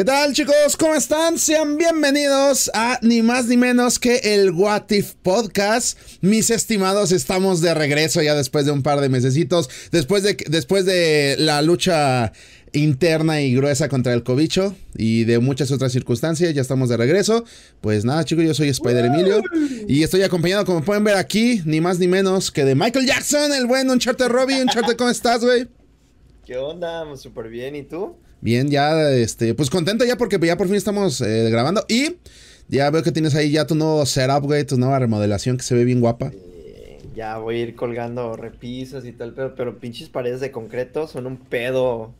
¿Qué tal chicos? ¿Cómo están? Sean bienvenidos a ni más ni menos que el What Podcast. Mis estimados, estamos de regreso ya después de un par de mesecitos, después de, después de la lucha interna y gruesa contra el cobicho y de muchas otras circunstancias, ya estamos de regreso. Pues nada chicos, yo soy Spider Emilio y estoy acompañado como pueden ver aquí, ni más ni menos que de Michael Jackson, el buen Uncharted Robbie. Uncharted, ¿cómo estás, güey? ¿Qué onda? Súper bien, ¿y tú? Bien, ya, este, pues contento ya porque ya por fin estamos eh, grabando. Y ya veo que tienes ahí ya tu nuevo setup, güey, tu nueva remodelación que se ve bien guapa. Eh, ya voy a ir colgando repisas y tal, pero, pero pinches paredes de concreto son un pedo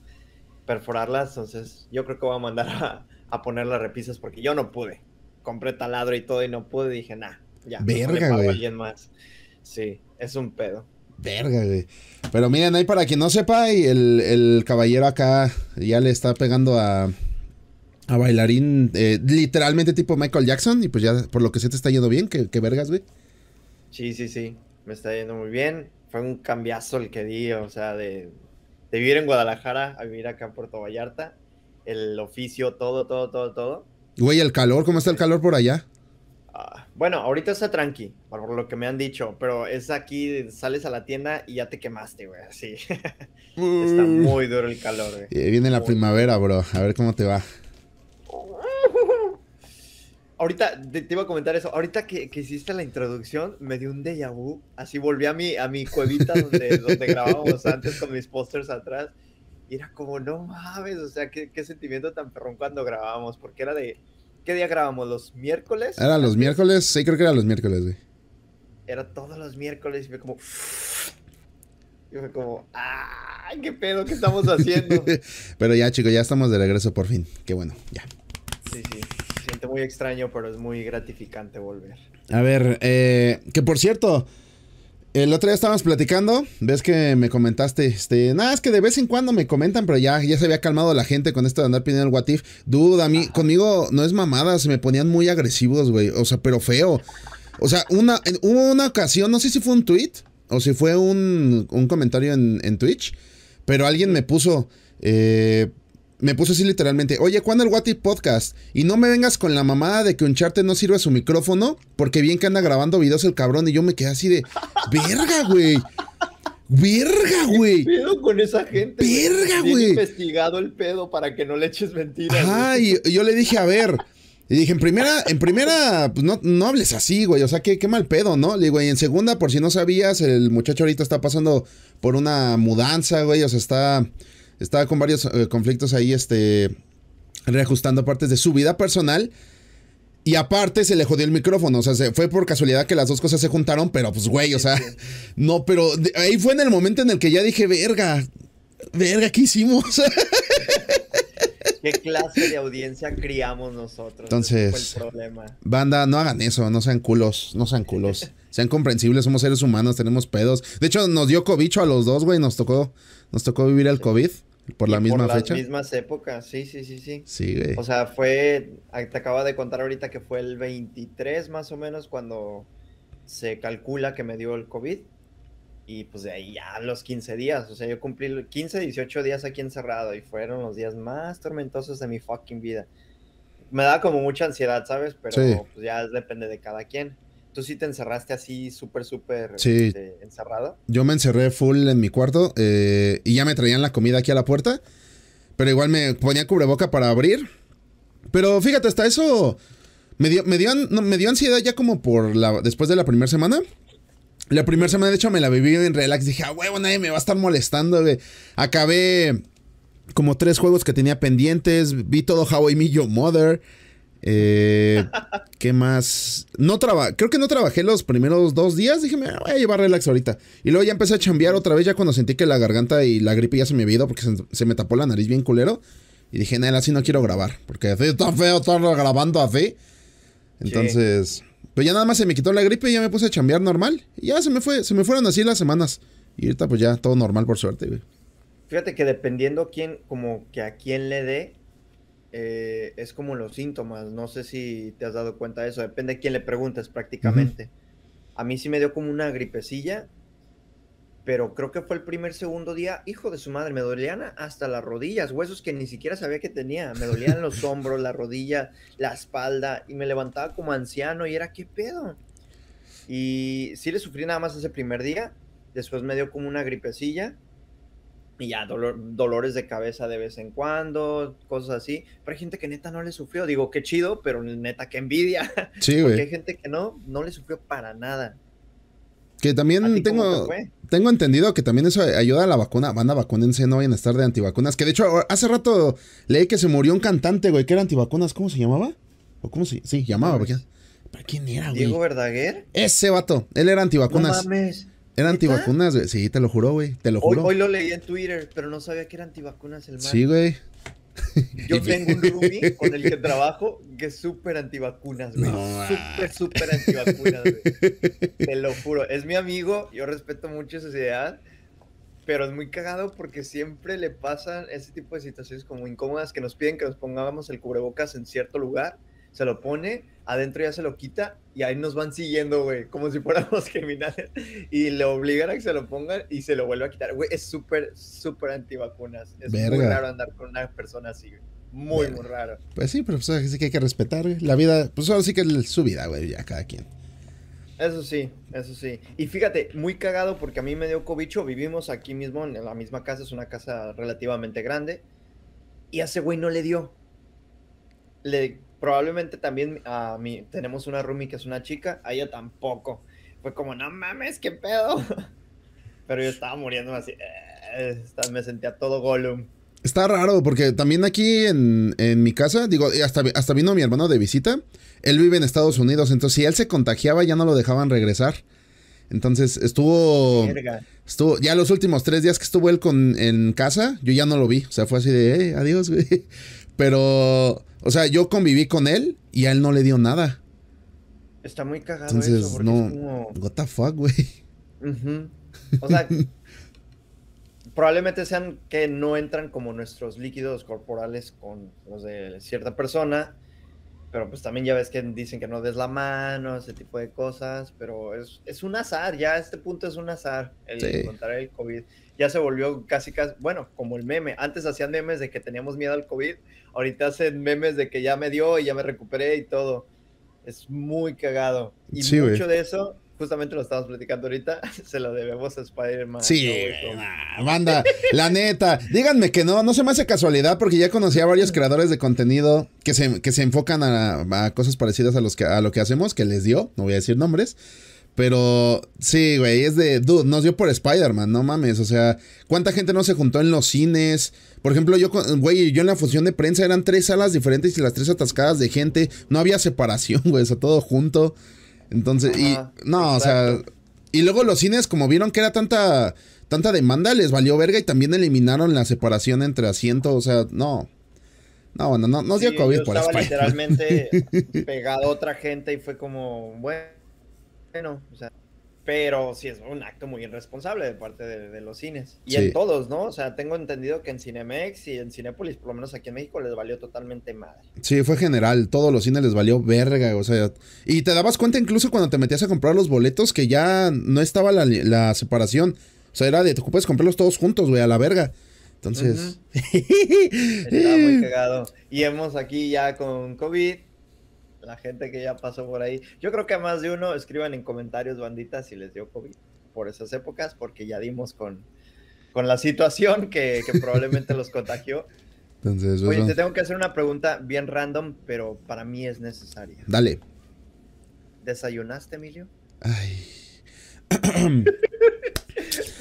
perforarlas. Entonces, yo creo que voy a mandar a, poner las repisas porque yo no pude. Compré taladro y todo y no pude. Dije, nah, ya. Verga, alguien más. Sí, es un pedo. Verga, güey. Pero miren, ahí para quien no sepa, el, el caballero acá ya le está pegando a, a bailarín eh, literalmente tipo Michael Jackson. Y pues ya por lo que sé te está yendo bien. ¿Qué, vergas, güey? Sí, sí, sí. Me está yendo muy bien. Fue un cambiazo el que di, o sea, de, de vivir en Guadalajara a vivir acá en Puerto Vallarta. El oficio, todo, todo, todo, todo. Güey, el calor, ¿cómo está el calor por allá? Ah, bueno, ahorita está tranqui, por lo que me han dicho, pero es aquí, sales a la tienda y ya te quemaste, güey. así. está mm. muy duro el calor, güey. viene la primavera, bro. A ver cómo te va. Ahorita te, iba a comentar eso. Ahorita que, hiciste la introducción, me dio un déjà vu. Así volví a mi, a mi cuevita donde, grabábamos antes con mis posters atrás. Y era como, no mames, o sea, qué, qué sentimiento tan perrón cuando grabábamos, porque era de ¿Qué día grabamos? ¿Los miércoles? Era los miércoles, sí, creo que era los miércoles, güey. Era todos los miércoles y fue como. Y fue como, ¡ay, qué pedo que estamos haciendo! pero ya, chicos, ya estamos de regreso por fin. Qué bueno, ya. Sí, sí. Se siente muy extraño, pero es muy gratificante volver. A ver, eh, que por cierto, el otro día estábamos platicando, ves que me comentaste, este, nada, es que de vez en cuando me comentan, pero ya, ya se había calmado la gente con esto de andar pidiendo el what if. Dude, a mí, conmigo no es mamada, se me ponían muy agresivos, güey, o sea, pero feo. O sea, una, hubo una ocasión, no sé si fue un tweet o si fue un, comentario en, en Twitch, pero alguien me puso, eh, me puse así literalmente, oye, ¿cuándo el Wati Podcast? Y no me vengas con la mamada de que un charte no sirve su micrófono, porque bien que anda grabando videos el cabrón y yo me quedé así de, verga, güey. Verga, güey. ¿Qué pedo con esa gente? Verga, güey. investigado el pedo para que no le eches mentiras. Ay, yo le dije, a ver. Y dije, en primera, en primera, pues, no, no hables así, güey. O sea, qué, qué mal pedo, ¿no? Le digo, y en segunda, por si no sabías, el muchacho ahorita está pasando por una mudanza, güey. O sea, está estaba con varios eh, conflictos ahí, este, reajustando partes de su vida personal. Y aparte se le jodió el micrófono, o sea, se fue por casualidad que las dos cosas se juntaron, pero pues güey, o sea, no, pero ahí fue en el momento en el que ya dije, verga, verga, ¿qué hicimos? ¿Qué clase de audiencia criamos nosotros? Entonces, banda, no hagan eso, no sean culos, no sean culos. Sean comprensibles, somos seres humanos, tenemos pedos. De hecho, nos dio covid a los dos, güey, nos tocó, nos tocó vivir el COVID. Por la misma fecha. Por las mismas épocas, sí, sí, sí, sí. Sí, O sea, fue, ah, te acaba de contar ahorita que fue el 23 más o menos cuando se calcula que me dio el COVID. Y pues de ahí ya los 15 días, o sea, yo cumplí 15, 18 días aquí encerrado y fueron los días más tormentosos de mi fucking vida. Me da como mucha ansiedad, ¿sabes? Pero pues ya depende de cada quien. ¿Tú sí te encerraste así súper, súper este, encerrado? Yo me encerré full en mi cuarto eh, y ya me traían la comida aquí a la puerta. Pero igual me ponía cubreboca para abrir. Pero fíjate, hasta eso me dio, me dio, me dio ansiedad ya como por la, después de la primera semana. La primera semana, de hecho, me la viví en relax. Dije, ah, huevo, nadie me va a estar molestando. Acabé como tres juegos que tenía pendientes. Vi todo How I Meet Your Mother. Eh, ¿Qué más? No traba, creo que no trabajé los primeros dos días. Dije, me voy a llevar relax ahorita. Y luego ya empecé a chambear otra vez, ya cuando sentí que la garganta y la gripe ya se me había ido porque se, me tapó la nariz bien culero. Y dije, nada, así no quiero grabar. Porque estoy está feo estar grabando así. Entonces, pues ya nada más se me quitó la gripe y ya me puse a chambear normal. Y ya se me fue, se me fueron así las semanas. Y ahorita pues ya todo normal por suerte, Fíjate que dependiendo quién, como que a quién le dé, eh, es como los síntomas. No sé si te has dado cuenta de eso. Depende de quién le preguntas prácticamente. A mí sí me dio como una gripecilla, pero creo que fue el primer segundo día. Hijo de su madre, me dolían hasta las rodillas, huesos que ni siquiera sabía que tenía. Me dolían los hombros, la rodilla, la espalda y me levantaba como anciano y era qué pedo. Y sí le sufrí nada más ese primer día. Después me dio como una gripecilla y ya, dolor, dolores de cabeza de vez en cuando, cosas así. Pero hay gente que neta no le sufrió. Digo, qué chido, pero neta, qué envidia. Sí, güey. hay gente que no, no le sufrió para nada. Que también tengo, tengo entendido que también eso ayuda a la vacuna. Van a vacunense, no vayan a estar de antivacunas. Que de hecho, hace rato leí que se murió un cantante, güey, que era antivacunas. ¿Cómo se llamaba? ¿O cómo se...? Sí, llamaba. ¿Para quién era, güey? ¿Diego Verdaguer? Ese vato. Él era antivacunas. No mames. Era antivacunas, güey. Sí, te lo juro, güey. Te lo juro. Hoy, lo leí en Twitter, pero no sabía que era antivacunas el Sí, güey. Yo tengo un rubi con el que trabajo que es súper antivacunas, güey. súper, súper antivacunas, güey. Te lo juro. Es mi amigo, yo respeto mucho su ciudad, pero es muy cagado porque siempre le pasan ese tipo de situaciones como incómodas que nos piden que nos pongamos el cubrebocas en cierto lugar se lo pone, adentro ya se lo quita y ahí nos van siguiendo, güey, como si fuéramos criminales. Y le obligan a que se lo pongan y se lo vuelve a quitar. Güey, es súper, súper antivacunas. Es muy raro andar con una persona así, Muy, muy raro. Pues sí, pero pues, que hay que respetar, güey. La vida, pues eso sí que es su vida, güey, ya cada quien. Eso sí, eso sí. Y fíjate, muy cagado porque a mí me dio cobicho. Vivimos aquí mismo en la misma casa, es una casa relativamente grande. Y a ese güey no le dio. Le Probablemente también a ah, mí, tenemos una roomie que es una chica, a ella tampoco. Fue como, no mames, qué pedo. Pero yo estaba muriendo así, eh, me sentía todo Gollum. Está raro, porque también aquí en, mi casa, digo, hasta, hasta vino mi hermano de visita. Él vive en Estados Unidos, entonces si él se contagiaba ya no lo dejaban regresar. Entonces estuvo. Ya los últimos tres días que estuvo él con, en casa, yo ya no lo vi. O sea, fue así de, eh, adiós, güey. Pero, o sea, yo conviví con él y a él no le dio nada. Está muy cagado Entonces, eso, no, es como... güey. O sea, probablemente sean que no entran como nuestros líquidos corporales con los de cierta persona pero pues también ya ves que dicen que no des la mano, ese tipo de cosas, pero es, un azar, ya este punto es un azar el encontrar el COVID. Ya se volvió casi, casi, bueno, como el meme. Antes hacían memes de que teníamos miedo al COVID, ahorita hacen memes de que ya me dio y ya me recuperé y todo. Es muy cagado. Y mucho de eso justamente lo estamos platicando ahorita, se lo debemos a Spider-Man. Sí, banda, la neta, díganme que no, no se me hace casualidad porque ya conocí a varios creadores de contenido que se, que se enfocan a, cosas parecidas a, los que, a lo que hacemos, que les dio, no voy a decir nombres. Pero sí, güey, es de, dude, nos dio por Spider-Man, no mames, o sea, ¿cuánta gente no se juntó en los cines? Por ejemplo, yo, güey, yo en la función de prensa eran tres salas diferentes y las tres atascadas de gente, no había separación, güey, o sea, todo junto. Entonces, y no, o sea, y luego los cines como vieron que era tanta tanta demanda les valió verga y también eliminaron la separación entre asientos, o sea, no. No, bueno, no nos dio COVID estaba literalmente pegado otra gente y fue como, bueno, o sea, pero sí es un acto muy irresponsable de parte de, los cines. Y en todos, ¿no? O sea, tengo entendido que en Cinemex y en Cinépolis, por lo menos aquí en México, les valió totalmente madre. Sí, fue general. Todos los cines les valió verga, o sea. Y te dabas cuenta incluso cuando te metías a comprar los boletos que ya no estaba la, separación. O sea, era de te ocupes comprarlos todos juntos, güey, a la verga. Entonces. Estaba muy cagado. Y hemos aquí ya con COVID la gente que ya pasó por ahí. Yo creo que a más de uno escriban en comentarios, banditas, si les dio COVID por esas épocas, porque ya dimos con, la situación que, probablemente los contagió. Entonces, pues Oye, te tengo que hacer una pregunta bien random, pero para mí es necesaria. Dale. ¿Desayunaste, Emilio? Ay.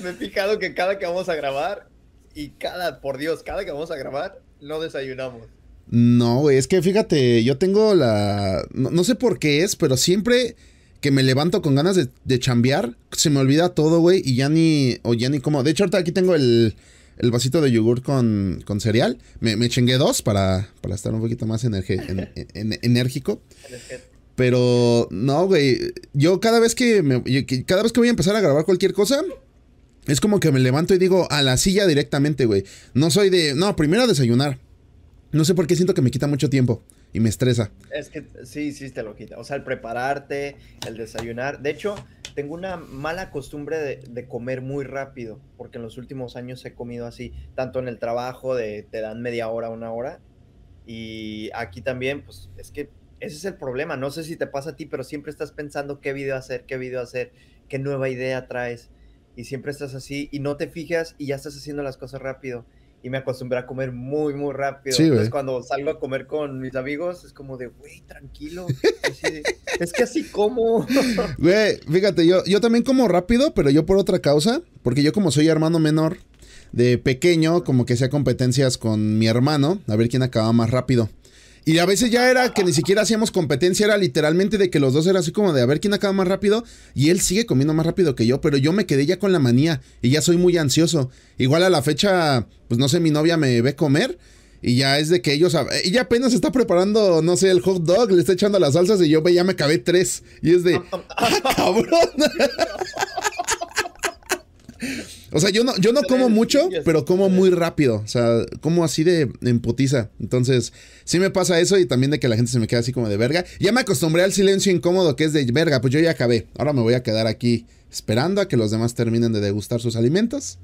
Me he fijado que cada que vamos a grabar, y cada, por Dios, cada que vamos a grabar, no desayunamos. No, güey, es que fíjate, yo tengo la... No, sé por qué es, pero siempre que me levanto con ganas de, de chambear, se me olvida todo, güey, y ya ni... O ya ni como... De hecho, ahorita aquí tengo el, el vasito de yogur con, con cereal. Me, chingué dos para, para estar un poquito más enérgico. Pero no, güey. Yo cada vez que cada vez que voy a empezar a grabar cualquier cosa, es como que me levanto y digo a la silla directamente, güey. No soy de, no, primero desayunar. No sé por qué siento que me quita mucho tiempo y me estresa. Es que sí, sí, te lo quita. O sea, el prepararte, el desayunar. De hecho, tengo una mala costumbre de, comer muy rápido, porque en los últimos años he comido así, tanto en el trabajo, de te dan media hora, una hora. Y aquí también, pues es que ese es el problema. No sé si te pasa a ti, pero siempre estás pensando qué video hacer, qué video hacer, qué nueva idea traes. Y siempre estás así y no te fijas y ya estás haciendo las cosas rápido y me acostumbré a comer muy, muy rápido. es Entonces, cuando salgo a comer con mis amigos, es como de, güey, tranquilo. es que así como. Güey, fíjate, yo, yo también como rápido, pero yo por otra causa, porque yo como soy hermano menor, de pequeño, como que hacía competencias con mi hermano, a ver quién acaba más rápido. Y a veces ya era que ni siquiera hacíamos competencia, era literalmente de que los dos era así como de a ver quién acaba más rápido. Y él sigue comiendo más rápido que yo, pero yo me quedé ya con la manía y ya soy muy ansioso. Igual a la fecha, pues no sé, mi novia me ve comer. Y ya es de que ellos. Eh, ella apenas está preparando, no sé, el hot dog, le está echando las salsas y yo ya me acabé tres. Y es de. Ah, O sea, yo no, yo no como mucho, pero como muy rápido. O sea, como así de empotiza. Entonces, sí me pasa eso y también de que la gente se me queda así como de verga. Ya me acostumbré al silencio incómodo que es de verga, pues yo ya acabé. Ahora me voy a quedar aquí esperando a que los demás terminen de degustar sus alimentos.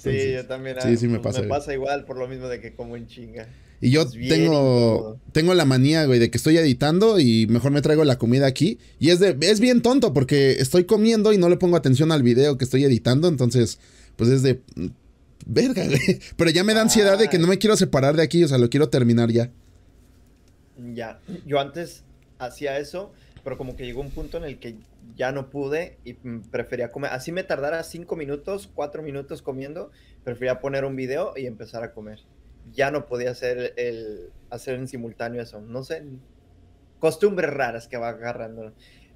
sí, yo también. Sí, sí me pasa. Me pasa igual por lo mismo de que como en chinga. Y yo tengo, tengo la manía, güey, de que estoy editando y mejor me traigo la comida aquí. Y es, de, es bien tonto porque estoy comiendo y no le pongo atención al video que estoy editando. Entonces pues es de. Verga, Pero ya me da ansiedad de que no me quiero separar de aquí, o sea, lo quiero terminar ya. Ya. Yo antes hacía eso, pero como que llegó un punto en el que ya no pude y prefería comer. Así me tardara cinco minutos, cuatro minutos comiendo, prefería poner un video y empezar a comer. Ya no podía hacer, el, hacer en simultáneo eso. No sé. Costumbres raras que va agarrando.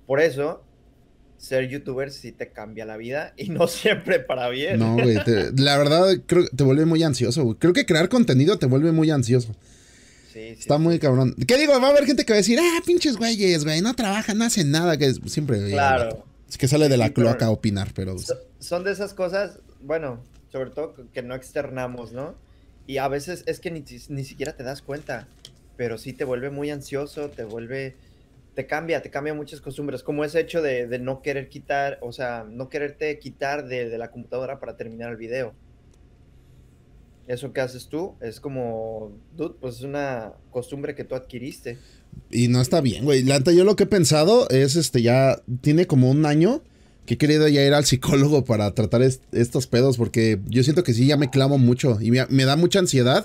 Por eso ser youtuber sí te cambia la vida y no siempre para bien. No, güey, la verdad creo te vuelve muy ansioso, Creo que crear contenido te vuelve muy ansioso. Sí, sí. Está muy cabrón. ¿Qué digo? Va a haber gente que va a decir, ah, pinches güeyes, güey, no trabajan, no hacen nada, que siempre... Claro. es que sale de la cloaca a opinar, pero... Son de esas cosas, bueno, sobre todo que no externamos, ¿no? Y a veces es que ni, ni siquiera te das cuenta, pero sí te vuelve muy ansioso, te vuelve te cambia, te cambia muchas costumbres, como ese hecho de, no querer quitar, o sea, no quererte quitar de, la computadora para terminar el video. Eso que haces tú es como, dude, pues es una costumbre que tú adquiriste. Y no está bien, güey. Lanta, yo lo que he pensado es, este, ya tiene como un año que he querido ya ir al psicólogo para tratar estos pedos, porque yo siento que sí, ya me clamo mucho y me, da mucha ansiedad.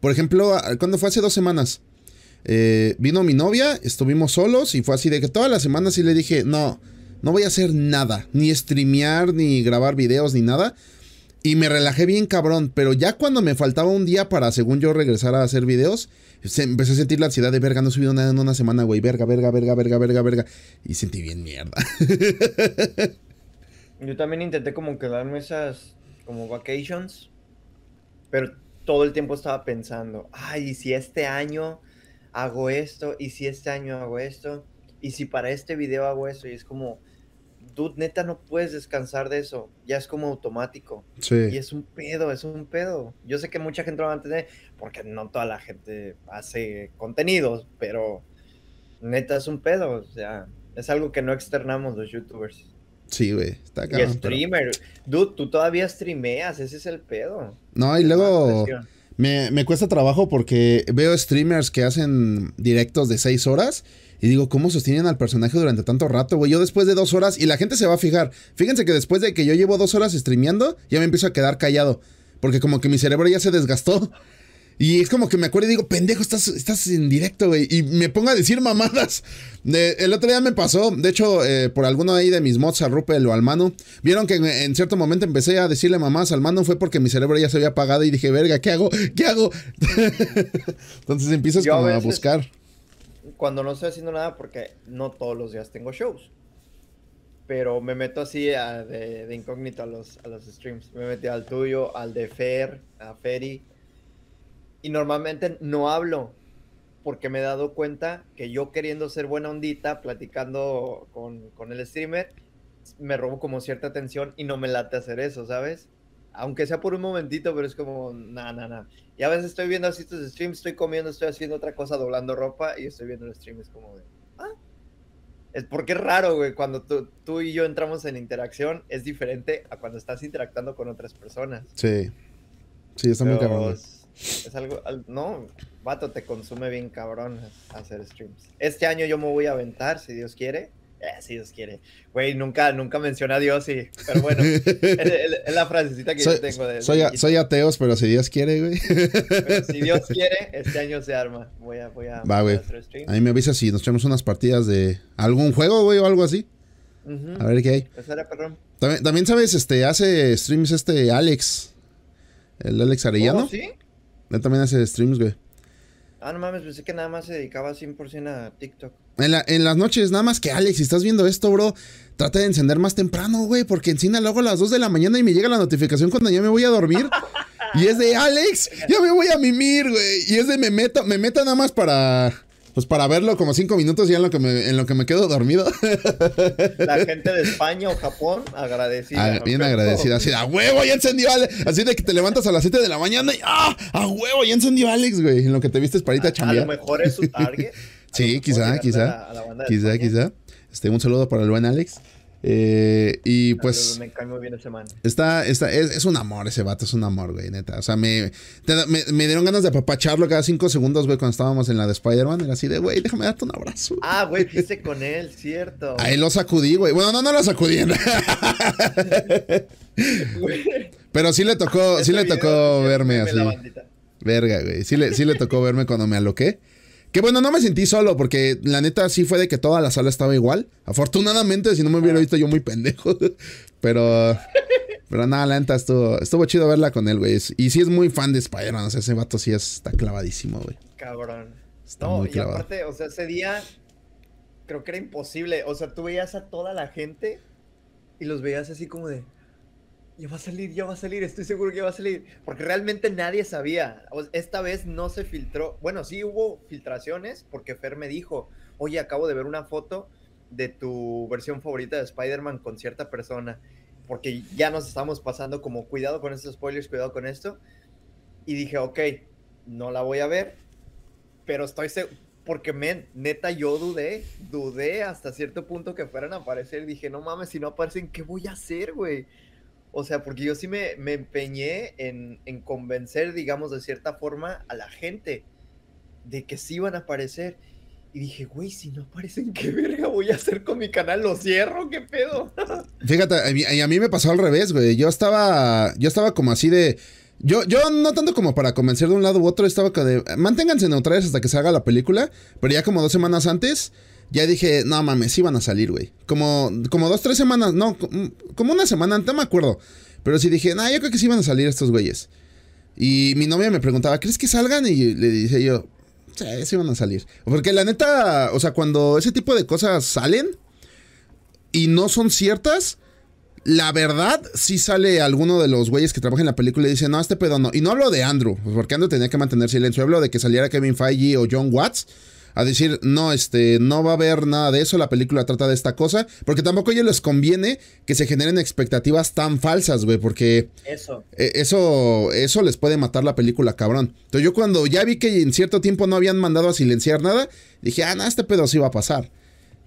Por ejemplo, ah, cuando fue hace dos semanas, eh, vino mi novia, estuvimos solos y fue así de que todas las semanas sí le dije, no, no voy a hacer nada, ni streamear, ni grabar videos, ni nada. Y me relajé bien cabrón, pero ya cuando me faltaba un día para, según yo, regresar a hacer videos, empecé a sentir la ansiedad de verga, no he subido nada en una semana, güey, verga, verga, verga, verga, verga, verga. Y sentí bien mierda. yo también intenté como quedarme esas, como vacations, pero todo el tiempo estaba pensando, ay, si este año hago esto, y si este año hago esto, y si para este video hago esto. y es como, dude, neta, no puedes descansar de eso, ya es como automático. Sí. Y es un pedo, es un pedo. Yo sé que mucha gente lo va a entender, porque no toda la gente hace contenidos, pero neta es un pedo, o sea, es algo que no externamos los youtubers. Sí, güey, está Y streamer, dude, tú todavía streameas, ese es el pedo. No, y luego... Me, me, cuesta trabajo porque veo streamers que hacen directos de 6 horas y digo, ¿cómo sostienen al personaje durante tanto rato, güey? Yo después de dos horas y la gente se va a fijar. Fíjense que después de que yo llevo dos horas streameando, ya me empiezo a quedar callado. Porque como que mi cerebro ya se desgastó. Y es como que me acuerdo y digo, pendejo, estás, estás en directo, güey. Y me pongo a decir mamadas. el otro día me pasó, de hecho, eh, por alguno ahí de mis mods a Rupel o al mano vieron que en, cierto momento empecé a decirle mamás al Manu, fue porque mi cerebro ya se había apagado y dije, verga, ¿qué hago? ¿Qué hago? Entonces empiezas como a, buscar. Cuando no estoy haciendo nada, porque no todos los días tengo shows. Pero me meto así de, incógnito a los, a los streams. Me metí al tuyo, al de Fer, a Ferry y normalmente no hablo, porque me he dado cuenta que yo queriendo ser buena ondita, platicando con, con el streamer, me robo como cierta atención y no me late hacer eso, ¿sabes? Aunque sea por un momentito, pero es como, nada, nada, nada. Y a veces estoy viendo así estos streams, estoy comiendo, estoy haciendo otra cosa, doblando ropa y estoy viendo el stream, es como de, ah. Es porque es raro, güey, cuando tú, tú y yo entramos en interacción, es diferente a cuando estás interactuando con otras personas. Sí, sí, está muy cabrón. Es algo, no, vato, te consume bien cabrón hacer streams. Este año yo me voy a aventar, si Dios quiere. Eh, si Dios quiere. Güey, nunca, nunca menciona a Dios y, pero bueno, es, la frasecita que yo tengo. De, soy, soy, ateos, pero si Dios quiere, güey. si Dios quiere, este año se arma. Voy a, voy a, hacer stream. A mí me avisa si nos echamos unas partidas de algún juego, güey, o algo así. A ver qué hay. también, también, sabes, este, hace streams este Alex. El Alex Arellano. Oh, él también hace streams, güey. Ah, no mames, pensé que nada más se dedicaba 100% a TikTok. En, las noches, nada más que Alex, si estás viendo esto, bro, trata de encender más temprano, güey, porque encina luego a las 2 de la mañana y me llega la notificación cuando ya me voy a dormir. y es de Alex, ya me voy a mimir, güey. Y es de me meta, me meta nada más para pues para verlo como cinco minutos ya en lo que me, en lo que me quedo dormido. La gente de España o Japón agradecida. Ah, bien agradecida, así de a huevo ya encendió Alex. Así de que te levantas a las 7 de la mañana y ¡ah! ¡A huevo ya encendió Alex, güey! En lo que te vistes parita a, A lo mejor es su target. sí, quizá, quizá. quizá, quizá. Este, un saludo para el buen Alex. Eh, y pues. Me bien Está, está, es, es, un amor ese vato, es un amor, güey, neta. O sea, me, me, dieron ganas de apapacharlo cada cinco segundos, güey, cuando estábamos en la de Spider-Man. Era así de, güey, déjame darte un abrazo. Ah, güey, fuiste con él, cierto. Ahí lo sacudí, güey. Bueno, no, no lo sacudí. Pero sí le tocó, sí le tocó verme así. Verga, güey. Sí le, sí le tocó verme cuando me aloqué. Que bueno, no me sentí solo, porque la neta sí fue de que toda la sala estaba igual. Afortunadamente, si no me hubiera visto yo muy pendejo. Pero. Pero nada, la neta estuvo, estuvo chido verla con él, güey. Y sí es muy fan de Spider-Man. O sea, ese vato sí está clavadísimo, güey. Cabrón. Está no, y aparte, o sea, ese día creo que era imposible. O sea, tú veías a toda la gente y los veías así como de ya va a salir, ya va a salir, estoy seguro que ya va a salir. Porque realmente nadie sabía. Esta vez no se filtró. Bueno, sí hubo filtraciones porque Fer me dijo, oye, acabo de ver una foto de tu versión favorita de Spider-Man con cierta persona. Porque ya nos estamos pasando como cuidado con estos spoilers, cuidado con esto. Y dije, ok, no la voy a ver. Pero estoy seguro. Porque, men, neta, yo dudé, dudé hasta cierto punto que fueran a aparecer. Dije, no mames, si no aparecen, ¿qué voy a hacer, güey? O sea, porque yo sí me, empeñé en, convencer, digamos, de cierta forma a la gente de que sí iban a aparecer. Y dije, güey, si no aparecen, ¿qué verga voy a hacer con mi canal? ¿Lo cierro? ¿Qué pedo? Fíjate, a mí, a mí me pasó al revés, güey. Yo estaba, yo estaba como así de... Yo, yo no tanto como para convencer de un lado u otro, estaba como de... Manténganse neutrales hasta que se haga la película, pero ya como dos semanas antes ya dije, no mames, iban a salir, güey. Como, como dos, tres semanas, no, mm, como una semana, no me acuerdo. Pero sí dije, no, yo creo que sí iban a salir estos güeyes. Y mi novia me preguntaba, ¿crees que salgan? Y le dije yo, sí, van a salir. Porque la neta, o sea, cuando ese tipo de cosas salen y no son ciertas, la verdad si sale alguno de los güeyes que trabaja en la película y dice, no, este pedo no. Y no hablo de Andrew, porque Andrew tenía que mantener silencio. Hablo de que saliera Kevin Feige o John Watts a decir, no, este, no va a haber nada de eso, la película trata de esta cosa, porque tampoco a ellos les conviene que se generen expectativas tan falsas, güey, porque eso. E, eso, eso les puede matar la película, cabrón. Entonces yo cuando ya vi que en cierto tiempo no habían mandado a silenciar nada, dije, ah, no, este pedo sí va a pasar.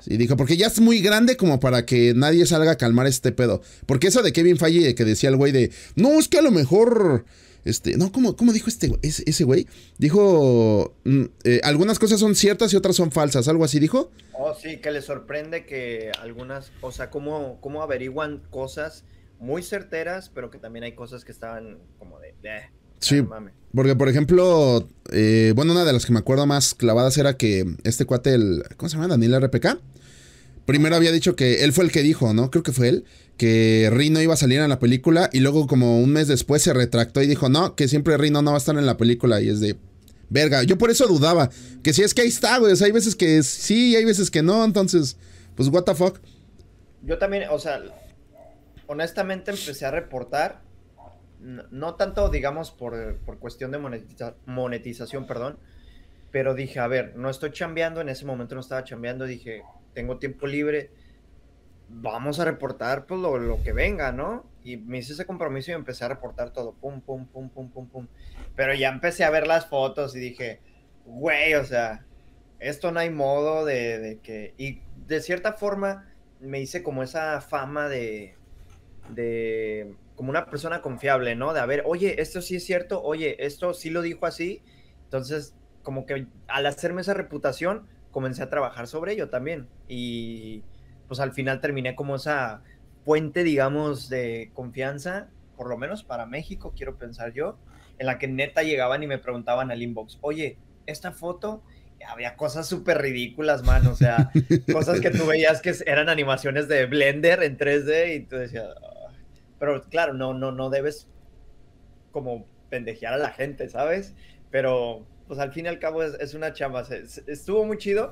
Y dijo, porque ya es muy grande como para que nadie salga a calmar este pedo. Porque eso de Kevin Feige que decía el güey de, no, es que a lo mejor este, no, ¿cómo, cómo dijo este, ese, güey? Dijo, mm, eh, algunas cosas son ciertas y otras son falsas, algo así dijo. Oh, sí, que le sorprende que algunas, o sea, cómo, averiguan cosas muy certeras, pero que también hay cosas que estaban como de... Eh, sí, mame. porque por ejemplo, eh, bueno, una de las que me acuerdo más clavadas era que este cuate, el, ¿cómo se llama? Daniel RPK. Primero había dicho que él fue el que dijo, ¿no? Creo que fue él que Rino iba a salir en la película y luego como un mes después se retractó y dijo, no, que siempre Rino no va a estar en la película y es de... Verga, yo por eso dudaba. Que si es que ahí está, güey. O sea, hay veces que sí y hay veces que no. Entonces, pues, what the fuck. Yo también, o sea, honestamente empecé a reportar. No, tanto, digamos, por, cuestión de monetización, perdón. Pero dije, a ver, no estoy chambeando. En ese momento no estaba chambeando. Dije, tengo tiempo libre vamos a reportar pues, lo, que venga, ¿no? Y me hice ese compromiso y empecé a reportar todo, pum, pum, pum, pum, pum, pum. Pero ya empecé a ver las fotos y dije, güey, o sea, esto no hay modo de, de que... Y de cierta forma me hice como esa fama de, de como una persona confiable, ¿no? De a ver, oye, esto sí es cierto, oye, esto sí lo dijo así. Entonces, como que al hacerme esa reputación, comencé a trabajar sobre ello también. Y pues al final terminé como esa puente, digamos, de confianza, por lo menos para México, quiero pensar yo, en la que neta llegaban y me preguntaban al inbox, oye, esta foto había cosas súper ridículas, man. O sea, cosas que tú veías que eran animaciones de Blender en 3D y tú decías. Ah". Pero claro, no, no, no debes como pendejear a la gente, ¿sabes? Pero pues al fin y al cabo es, es una chamba. estuvo muy chido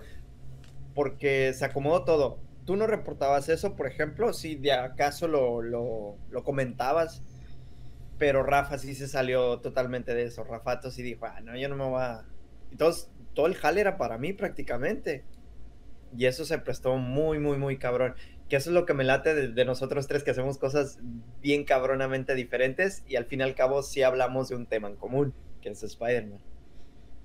porque se acomodó todo. ¿Tú no reportabas eso, por ejemplo? Si de acaso lo, comentabas, pero Rafa sí se salió totalmente de eso. Rafato sí dijo, ah, no, yo no me voy a... Entonces, todo el jale era para mí prácticamente. Y eso se prestó muy, muy, muy cabrón. Que eso es lo que me late de, de nosotros tres, que hacemos cosas bien cabronamente diferentes y al fin y al cabo sí hablamos de un tema en común, que es Spider-Man.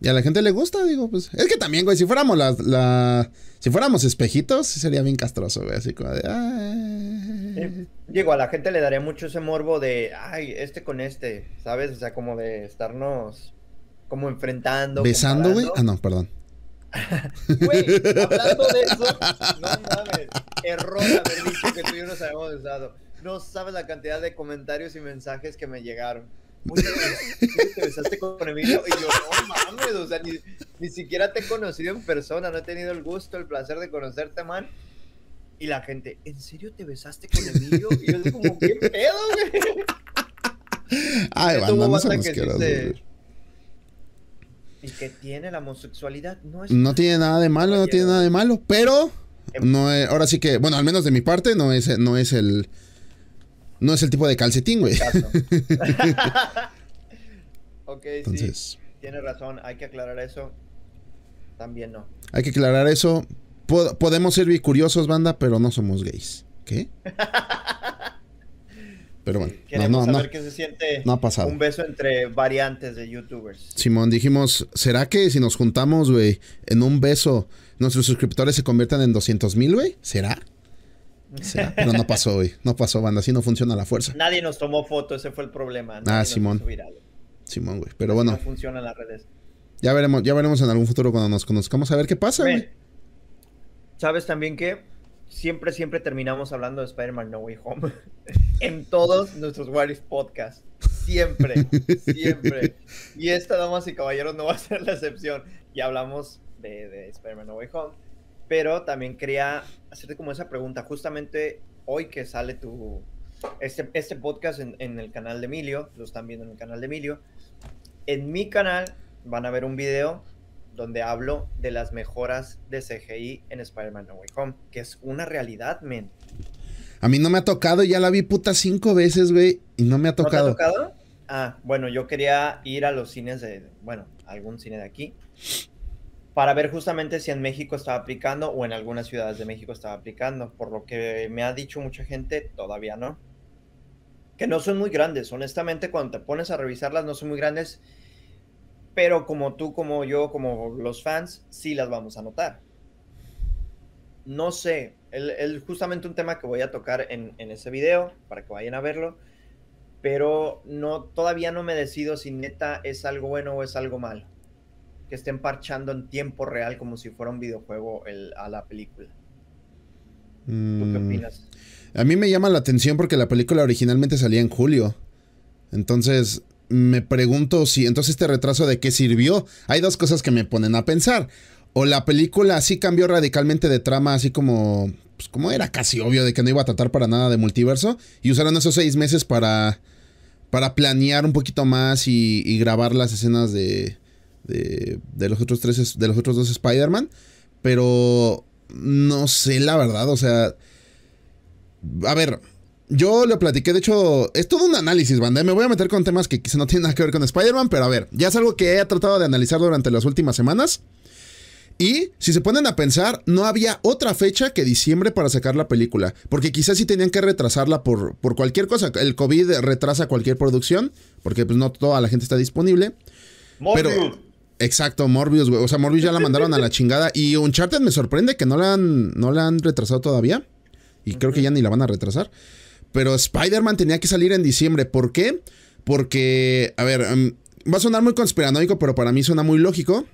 Y a la gente le gusta, digo, pues. Es que también, güey, si fuéramos las. La, si fuéramos espejitos, sería bien castroso, güey. Así como de. Ay. Eh, digo, a la gente le daría mucho ese morbo de. Ay, este con este, ¿sabes? O sea, como de estarnos. Como enfrentando. ¿Besando, güey? Ah, no, perdón. Güey, hablando de eso. No mames. Error haber que tú y yo nos habíamos besado. No sabes la cantidad de comentarios y mensajes que me llegaron oye, te besaste con Emilio? Y yo, no mames, o sea, ni, siquiera te he conocido en persona, no he tenido el gusto, el placer de conocerte, man. Y la gente, ¿en serio te besaste con Emilio? Y yo como, ¿qué pedo, güey? Ay, banda, no se que ¿Y que tiene la homosexualidad? No, es no tiene nada de malo, no tiene nada de malo, pero... Em no es, ahora sí que, bueno, al menos de mi parte, no es, no es el no es el tipo de calcetín, güey. ok, Entonces, sí. razón, hay que aclarar eso. También no. Hay que aclarar eso. podemos ser bicuriosos, banda, pero no somos gays. ¿Qué? Pero bueno, Queremos no, saber qué se siente ha pasado. un beso entre variantes de youtubers. Simón, dijimos, ¿será que si nos juntamos, güey, en un beso, nuestros suscriptores se conviertan en 200 mil, güey? ¿Será? pero no pasó hoy. No pasó, banda. Así no funciona la fuerza. Nadie nos tomó foto, ese fue el problema. ah, Simón. Simón, güey. Pero bueno. No las redes. Ya veremos, ya veremos en algún futuro cuando nos conozcamos a ver qué pasa, güey. ¿Sabes también que Siempre, siempre terminamos hablando de Spider-Man No Way Home. en todos nuestros Warriors Podcasts. Siempre, siempre. Y esta, damas y caballeros, no va a ser la excepción. y hablamos de, de Spider-Man No Way Home pero también quería hacerte como esa pregunta, justamente hoy que sale tu, este, este podcast en, el canal de Emilio, lo están viendo en el canal de Emilio, en mi canal van a ver un video donde hablo de las mejoras de CGI en Spider-Man No Way Home, que es una realidad, men. A mí no me ha tocado, ya la vi puta cinco veces, güey, y no me ha tocado. ¿No te ha tocado? Ah, bueno, yo quería ir a los cines de, bueno, algún cine de aquí, para ver justamente si en México estaba aplicando o en algunas ciudades de México estaba aplicando. Por lo que me ha dicho mucha gente, todavía no. Que no son muy grandes, honestamente, cuando te pones a revisarlas, no son muy grandes. Pero como tú, como yo, como los fans, sí las vamos a notar. No sé, es justamente un tema que voy a tocar en, ese video para que vayan a verlo. Pero no, todavía no me decido si neta es algo bueno o es algo malo que estén parchando en tiempo real como si fuera un videojuego a la película. ¿Tú qué mm. opinas? A mí me llama la atención porque la película originalmente salía en julio. Entonces, me pregunto si entonces este retraso de qué sirvió. Hay dos cosas que me ponen a pensar. O la película sí cambió radicalmente de trama, así como, pues como era casi obvio de que no iba a tratar para nada de multiverso. Y usaron esos seis meses para, para planear un poquito más y grabar las escenas de, de, los otros tres, de los otros dos Spider-Man, pero no sé la verdad, o sea, a ver, yo lo platiqué, de hecho, es todo un análisis, banda. Me voy a meter con temas que quizá no tienen nada que ver con Spider-Man, pero a ver, ya es algo que he tratado de analizar durante las últimas semanas. Y si se ponen a pensar, no había otra fecha que diciembre para sacar la película, porque quizás si tenían que retrasarla por, por cualquier cosa. El COVID retrasa cualquier producción, porque pues no toda la gente está disponible. Pero, Exacto, Morbius, güey. O sea, Morbius ya la mandaron a la chingada. Y Uncharted me sorprende que no la han, no la han retrasado todavía. Y creo que ya ni la van a retrasar. Pero Spider-Man tenía que salir en diciembre. ¿Por qué? Porque, a ver, em, va a sonar muy conspiranoico, pero para mí suena muy lógico.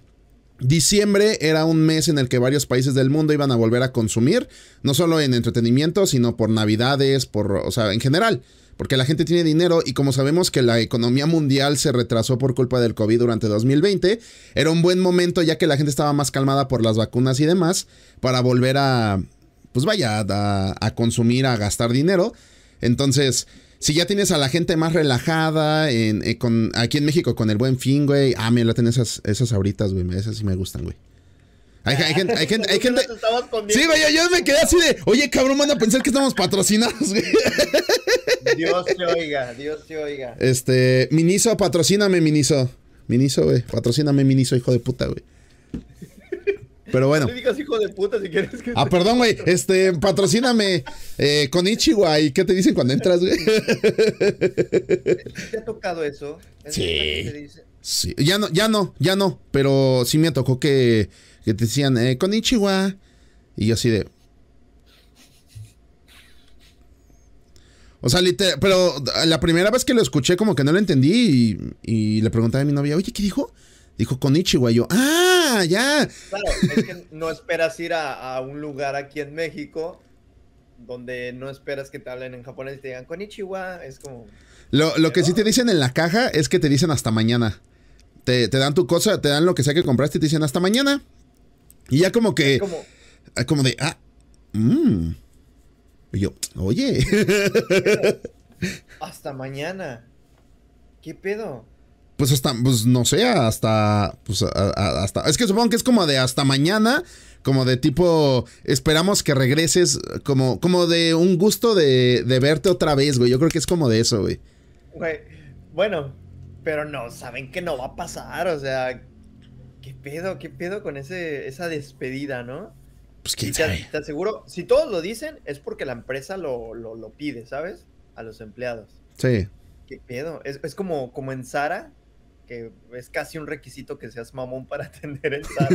Diciembre era un mes en el que varios países del mundo iban a volver a consumir, no solo en entretenimiento, sino por navidades, por, o sea, en general porque la gente tiene dinero y como sabemos que la economía mundial se retrasó por culpa del COVID durante 2020, era un buen momento ya que la gente estaba más calmada por las vacunas y demás para volver a, pues vaya, a, consumir, a gastar dinero. Entonces, si ya tienes a la gente más relajada eh, con, aquí en México con el buen fin, güey, ah, mira la tenés esas, esas ahoritas, güey, esas sí me gustan, güey. Hay, gente, hay gente, hay gente. Sí, güey, yo, me quedé así de, oye, cabrón, van a pensar que estamos patrocinados. Güey. Dios te oiga, Dios te oiga. Este, Miniso, patrocíname, Miniso. Miniso, güey, patrocíname, Miniso, hijo de puta, güey. Pero bueno. No te digas hijo de puta si quieres que. Ah, perdón, güey. Este, patrocíname eh, con Ichiwa. ¿Y qué te dicen cuando entras, güey? ¿Te ha tocado eso? sí. Te dice? sí. Ya no, ya no, ya no. Pero sí me tocó que que te decían, eh, Konichiwa. Y yo así de. O sea, literal, pero la primera vez que lo escuché, como que no lo entendí. Y, le pregunté a mi novia, oye, ¿qué dijo? Dijo Konichiwa. Y yo, ¡ah, ya! Claro, es que no esperas ir a, un lugar aquí en México donde no esperas que te hablen en japonés y te digan Konichiwa. Es como. Lo, lo que sí te dicen en la caja es que te dicen hasta mañana. Te, te, dan tu cosa, te dan lo que sea que compraste y te dicen hasta mañana. Y ya como que. Ah, como, de, ah, mmm. Y yo, oye. hasta mañana. ¿Qué pedo? Pues hasta, pues no sé, hasta, pues, hasta, es que supongo que es como de hasta mañana, como de tipo, esperamos que regreses, como, como de un gusto de, de verte otra vez, güey, yo creo que es como de eso, güey. Güey, bueno, pero no, saben que no va a pasar, o sea, ¿Qué pedo? ¿Qué pedo con ese, esa despedida, no? Pues quién Te, aseguro, si todos lo dicen, es porque la empresa lo, pide, ¿sabes? A los empleados. Sí. ¿Qué pedo? Es, como, como en Sara, que es casi un requisito que seas mamón para atender en Sara.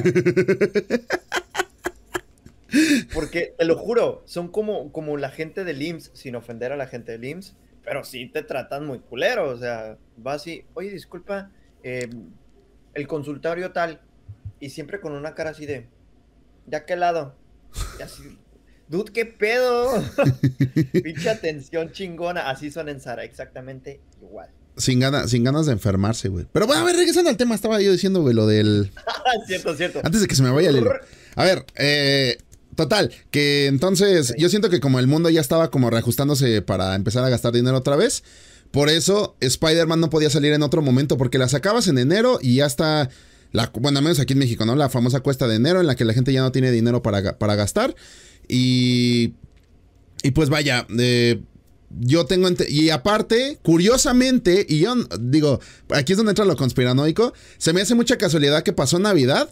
Porque, te lo juro, son como, como la gente del IMSS, sin ofender a la gente del IMSS, pero sí te tratan muy culero. O sea, vas y, oye, disculpa, eh, el consultorio tal, y siempre con una cara así de, ya que lado? así, dude, ¿qué pedo? Pinche atención chingona, así son en Sara, exactamente igual. Sin, ganas sin ganas de enfermarse, güey. Pero bueno, a ver, regresando al tema, estaba yo diciendo, güey, lo del... cierto, cierto. Antes de que se me vaya el... A ver, eh, Total, que entonces yo siento que como el mundo ya estaba como reajustándose para empezar a gastar dinero otra vez, por eso Spider-Man no podía salir en otro momento, porque la sacabas en enero y hasta la, bueno, al menos aquí en México, ¿no? La famosa cuesta de enero en la que la gente ya no tiene dinero para, gastar. Y, y pues vaya, eh, yo tengo, y aparte, curiosamente, y yo digo, aquí es donde entra lo conspiranoico, se me hace mucha casualidad que pasó Navidad.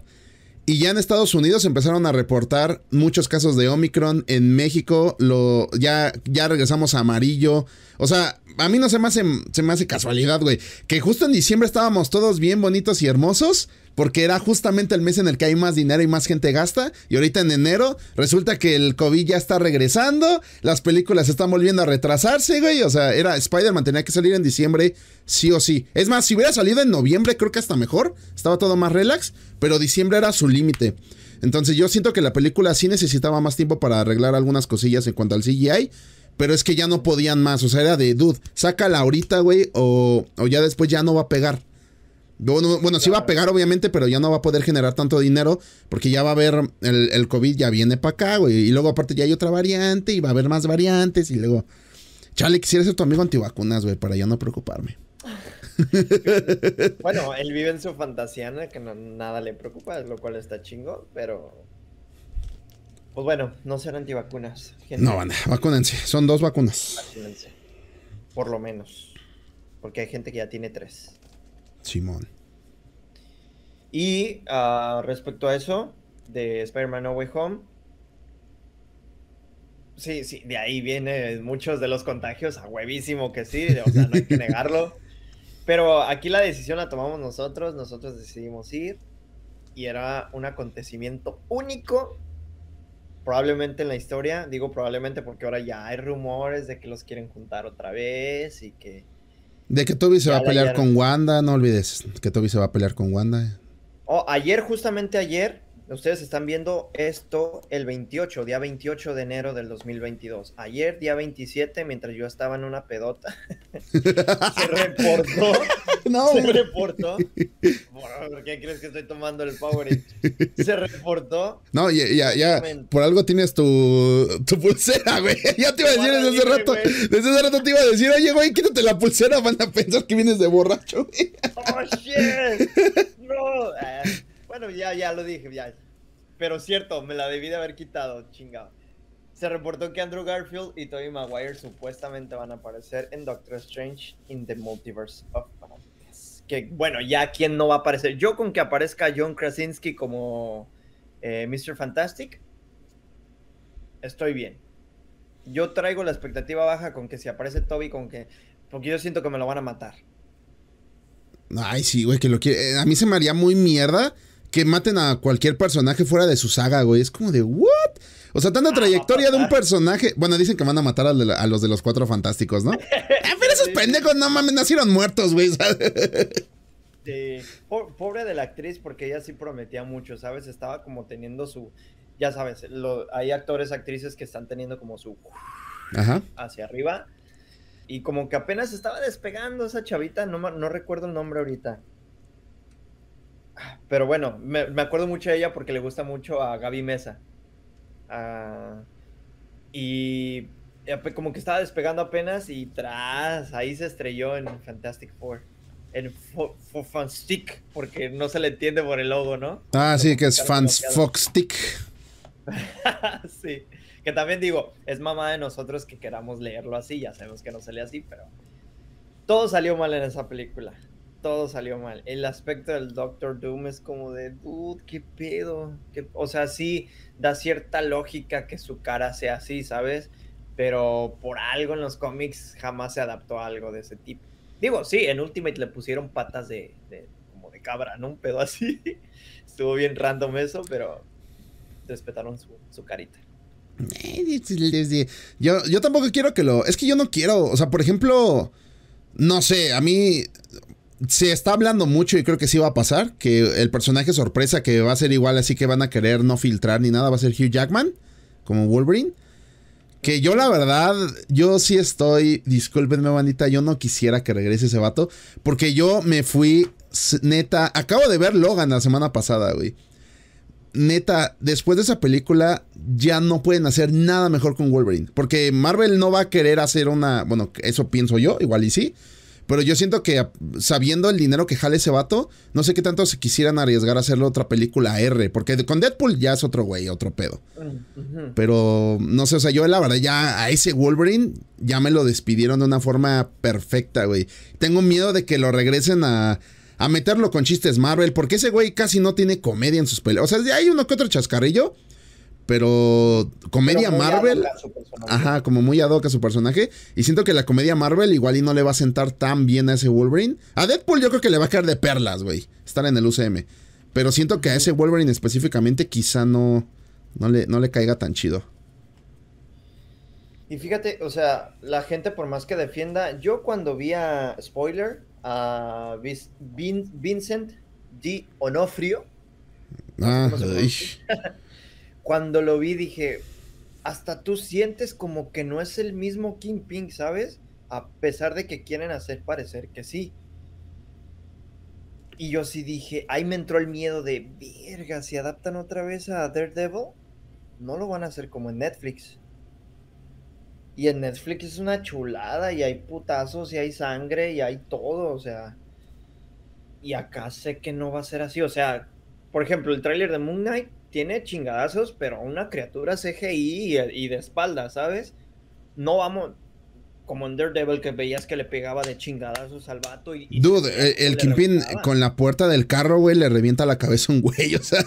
Y ya en Estados Unidos empezaron a reportar muchos casos de Omicron. En México lo, ya, ya regresamos a amarillo. O sea, a mí no se me se me hace casualidad, güey. Que justo en diciembre estábamos todos bien bonitos y hermosos porque era justamente el mes en el que hay más dinero y más gente gasta. Y ahorita en enero resulta que el COVID ya está regresando, las películas están volviendo a retrasarse, güey. O sea, era Spider-Man tenía que salir en diciembre, sí o sí. Es más, si hubiera salido en noviembre, creo que hasta mejor, estaba todo más relax, pero diciembre era su límite. Entonces yo siento que la película sí necesitaba más tiempo para arreglar algunas cosillas en cuanto al CGI. Pero es que ya no podían más. O sea, era de, dude, sácala ahorita, güey. o ya después ya no va a pegar. Bueno, bueno, sí va a pegar, obviamente, pero ya no va a poder generar tanto dinero porque ya va a haber el, el COVID, ya viene para acá, güey. Y luego, aparte, ya hay otra variante y va a haber más variantes. Y luego, chale, quisiera ser tu amigo antivacunas, güey, para ya no preocuparme. bueno, él vive en su fantasía, que nada le preocupa, lo cual está chingo, pero. Pues bueno, no ser antivacunas. Gente. No, a vacúnense. Son dos vacunas. Vacúnense. Por lo menos. Porque hay gente que ya tiene tres. Simón. Y ah, respecto a eso, de Spider-Man No Way Home, sí, sí, de ahí vienen muchos de los contagios, a huevísimo que sí, o sea, no hay que negarlo. Pero aquí la decisión la tomamos nosotros, nosotros decidimos ir y era un acontecimiento único, probablemente en la historia, digo probablemente porque ahora ya hay rumores de que los quieren juntar otra vez y que de que Toby se va a pelear con Wanda, no olvides que Toby se va a pelear con Wanda. Oh, ayer, justamente ayer, Ustedes están viendo esto el 28, día 28 de enero del 2022. Ayer, día 27, mientras yo estaba en una pedota, se reportó. No, se reportó. ¿Por qué crees que estoy tomando el power? Se reportó. No, ya, ya, Por algo tienes tu, tu pulsera, güey. Ya te iba a decir desde hace rato. Desde hace rato te iba a decir, oye, güey, quítate la pulsera. Van a pensar que vienes de borracho, güey. ¡Oh, shit! ¡No! ya, ya lo dije, ya. Pero cierto, me la debí de haber quitado, chingado. Se reportó que Andrew Garfield y Toby Maguire supuestamente van a aparecer en Doctor Strange in the Multiverse of Que bueno, ya quién no va a aparecer. Yo con que aparezca John Krasinski como eh, Mr. Fantastic, estoy bien. Yo traigo la expectativa baja con que si aparece Toby, con que. Porque yo siento que me lo van a matar. Ay, sí, güey, que lo A mí se me haría muy mierda que maten a cualquier personaje fuera de su saga, güey. Es como de, ¿what? O sea, tanta ah, trayectoria de un personaje. Bueno, dicen que van a matar a, los de los cuatro fantásticos, ¿no? Ah, pero esos pendejos, no mames, nacieron muertos, güey. Pobre de la actriz, porque ella sí prometía mucho, ¿sabes? Estaba como teniendo su. Ya sabes, hay actores, actrices que están teniendo como su. Ajá. Hacia arriba. Y como que apenas estaba despegando esa chavita, no, no recuerdo el nombre ahorita. Pero bueno, me, acuerdo mucho de ella porque le gusta mucho a Gaby Mesa. Ah, y como que estaba despegando apenas y tras, ahí se estrelló en Fantastic Four. En Fanstick, porque no se le entiende por el logo, ¿no? Ah, sí, que es Fans Foxstick. sí. Que también digo, es mamá de nosotros que queramos leerlo así, ya sabemos que no se lee así, pero todo salió mal en esa película todo salió mal. El aspecto del Doctor Doom es como de, dude, qué pedo. O sea, sí da cierta lógica que su cara sea así, ¿sabes? Pero por algo en los cómics jamás se adaptó a algo de ese tipo. Digo, sí, en Ultimate le pusieron patas de, como de cabra, ¿no? Un pedo así. Estuvo bien random eso, pero respetaron su, su carita. Eh, yo, yo tampoco quiero que lo. Es que yo no quiero. O sea, por ejemplo. No sé, a mí se está hablando mucho y creo que sí va a pasar, que el personaje sorpresa que va a ser igual, así que van a querer no filtrar ni nada, va a ser Hugh Jackman, como Wolverine. Que yo la verdad, yo sí estoy, discúlpenme bandita yo no quisiera que regrese ese vato, porque yo me fui, neta, acabo de ver Logan la semana pasada, güey. Neta, después de esa película ya no pueden hacer nada mejor con Wolverine, porque Marvel no va a querer hacer una, bueno, eso pienso yo, igual y sí pero yo siento que sabiendo el dinero que jale ese vato, no sé qué tanto se quisieran arriesgar a hacerle otra película R. Porque con Deadpool ya es otro güey, otro pedo. Pero no sé, o sea, yo la verdad ya a ese Wolverine ya me lo despidieron de una forma perfecta, güey. Tengo miedo de que lo regresen a, meterlo con chistes Marvel. Porque ese güey casi no tiene comedia en sus películas. O sea, hay uno que otro chascarrillo pero comedia Marvel, ajá, como muy ad hoc a su personaje y siento que la comedia Marvel igual y no le va a sentar tan bien a ese Wolverine. A Deadpool yo creo que le va a caer de perlas, güey, estar en el UCM, pero siento que a ese Wolverine específicamente quizá no no le caiga tan chido. Y fíjate, o sea, la gente por más que defienda, yo cuando vi a spoiler a Vincent Di Onofrio, ah, no cuando lo vi dije, hasta tú sientes como que no es el mismo Kingpin, ¿sabes? A pesar de que quieren hacer parecer que sí. Y yo sí dije, ahí me entró el miedo de, verga, si adaptan otra vez a Daredevil, no lo van a hacer como en Netflix. Y en Netflix es una chulada y hay putazos y hay sangre y hay todo, o sea. Y acá sé que no va a ser así, o sea, por ejemplo, el tráiler de Moon Knight tiene chingadazos, pero una criatura CGI y, de espalda, ¿sabes? No vamos. Como en Daredevil que veías que le pegaba de chingadazos al vato y. Dude, el, Kimpin con la puerta del carro, güey, le revienta la cabeza a un güey, o sea.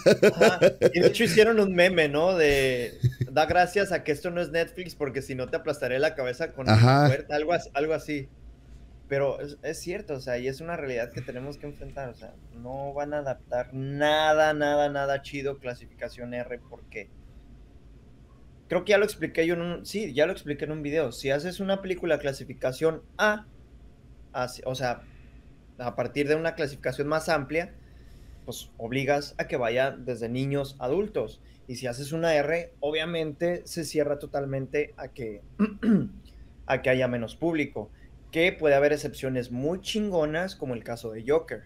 Y de hecho hicieron un meme, ¿no? De. Da gracias a que esto no es Netflix porque si no te aplastaré la cabeza con la puerta, algo así. Pero es, cierto, o sea, y es una realidad que tenemos que enfrentar, o sea, no van a adaptar nada, nada, nada chido clasificación R porque creo que ya lo expliqué yo en un, sí, ya lo expliqué en un video. Si haces una película clasificación A, o sea, a partir de una clasificación más amplia, pues obligas a que vaya desde niños a adultos. Y si haces una R, obviamente se cierra totalmente a que, a que haya menos público que puede haber excepciones muy chingonas, como el caso de Joker.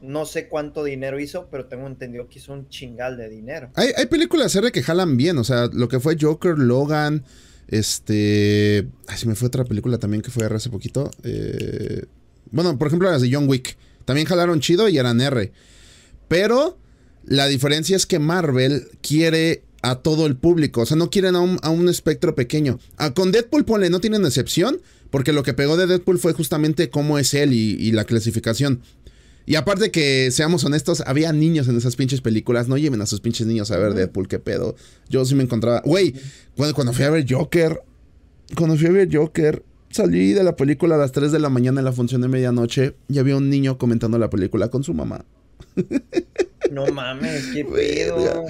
No sé cuánto dinero hizo, pero tengo entendido que hizo un chingal de dinero. Hay, películas R que jalan bien, o sea, lo que fue Joker, Logan, este... Ay, se me fue otra película también que fue R hace poquito. Eh, bueno, por ejemplo las de John Wick. También jalaron chido y eran R. Pero la diferencia es que Marvel quiere a todo el público. O sea, no quieren a un, espectro pequeño. Ah, con Deadpool, ponle, no tienen excepción porque lo que pegó de Deadpool fue justamente cómo es él y, la clasificación. Y aparte que, seamos honestos, había niños en esas pinches películas. No lleven a sus pinches niños a ver Deadpool, qué pedo. Yo sí me encontraba... Güey, cuando, fui a ver Joker... Cuando fui a ver Joker, salí de la película a las 3 de la mañana en la función de medianoche y había un niño comentando la película con su mamá. No mames, qué pedo.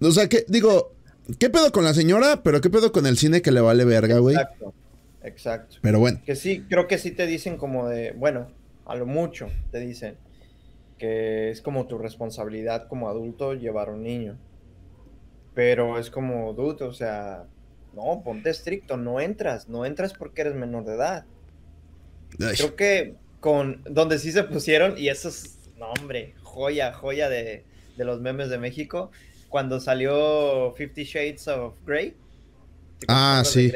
O sea, que digo, ¿qué pedo con la señora? Pero ¿qué pedo con el cine que le vale verga, güey? Exacto. Exacto. Pero bueno. Que sí, creo que sí te dicen como de, bueno, a lo mucho te dicen que es como tu responsabilidad como adulto llevar un niño. Pero es como, Adulto o sea, no, ponte estricto, no entras, no entras porque eres menor de edad. Creo que con donde sí se pusieron, y eso es, no, hombre, joya, joya de, de los memes de México, cuando salió Fifty Shades of Grey. Ah, sí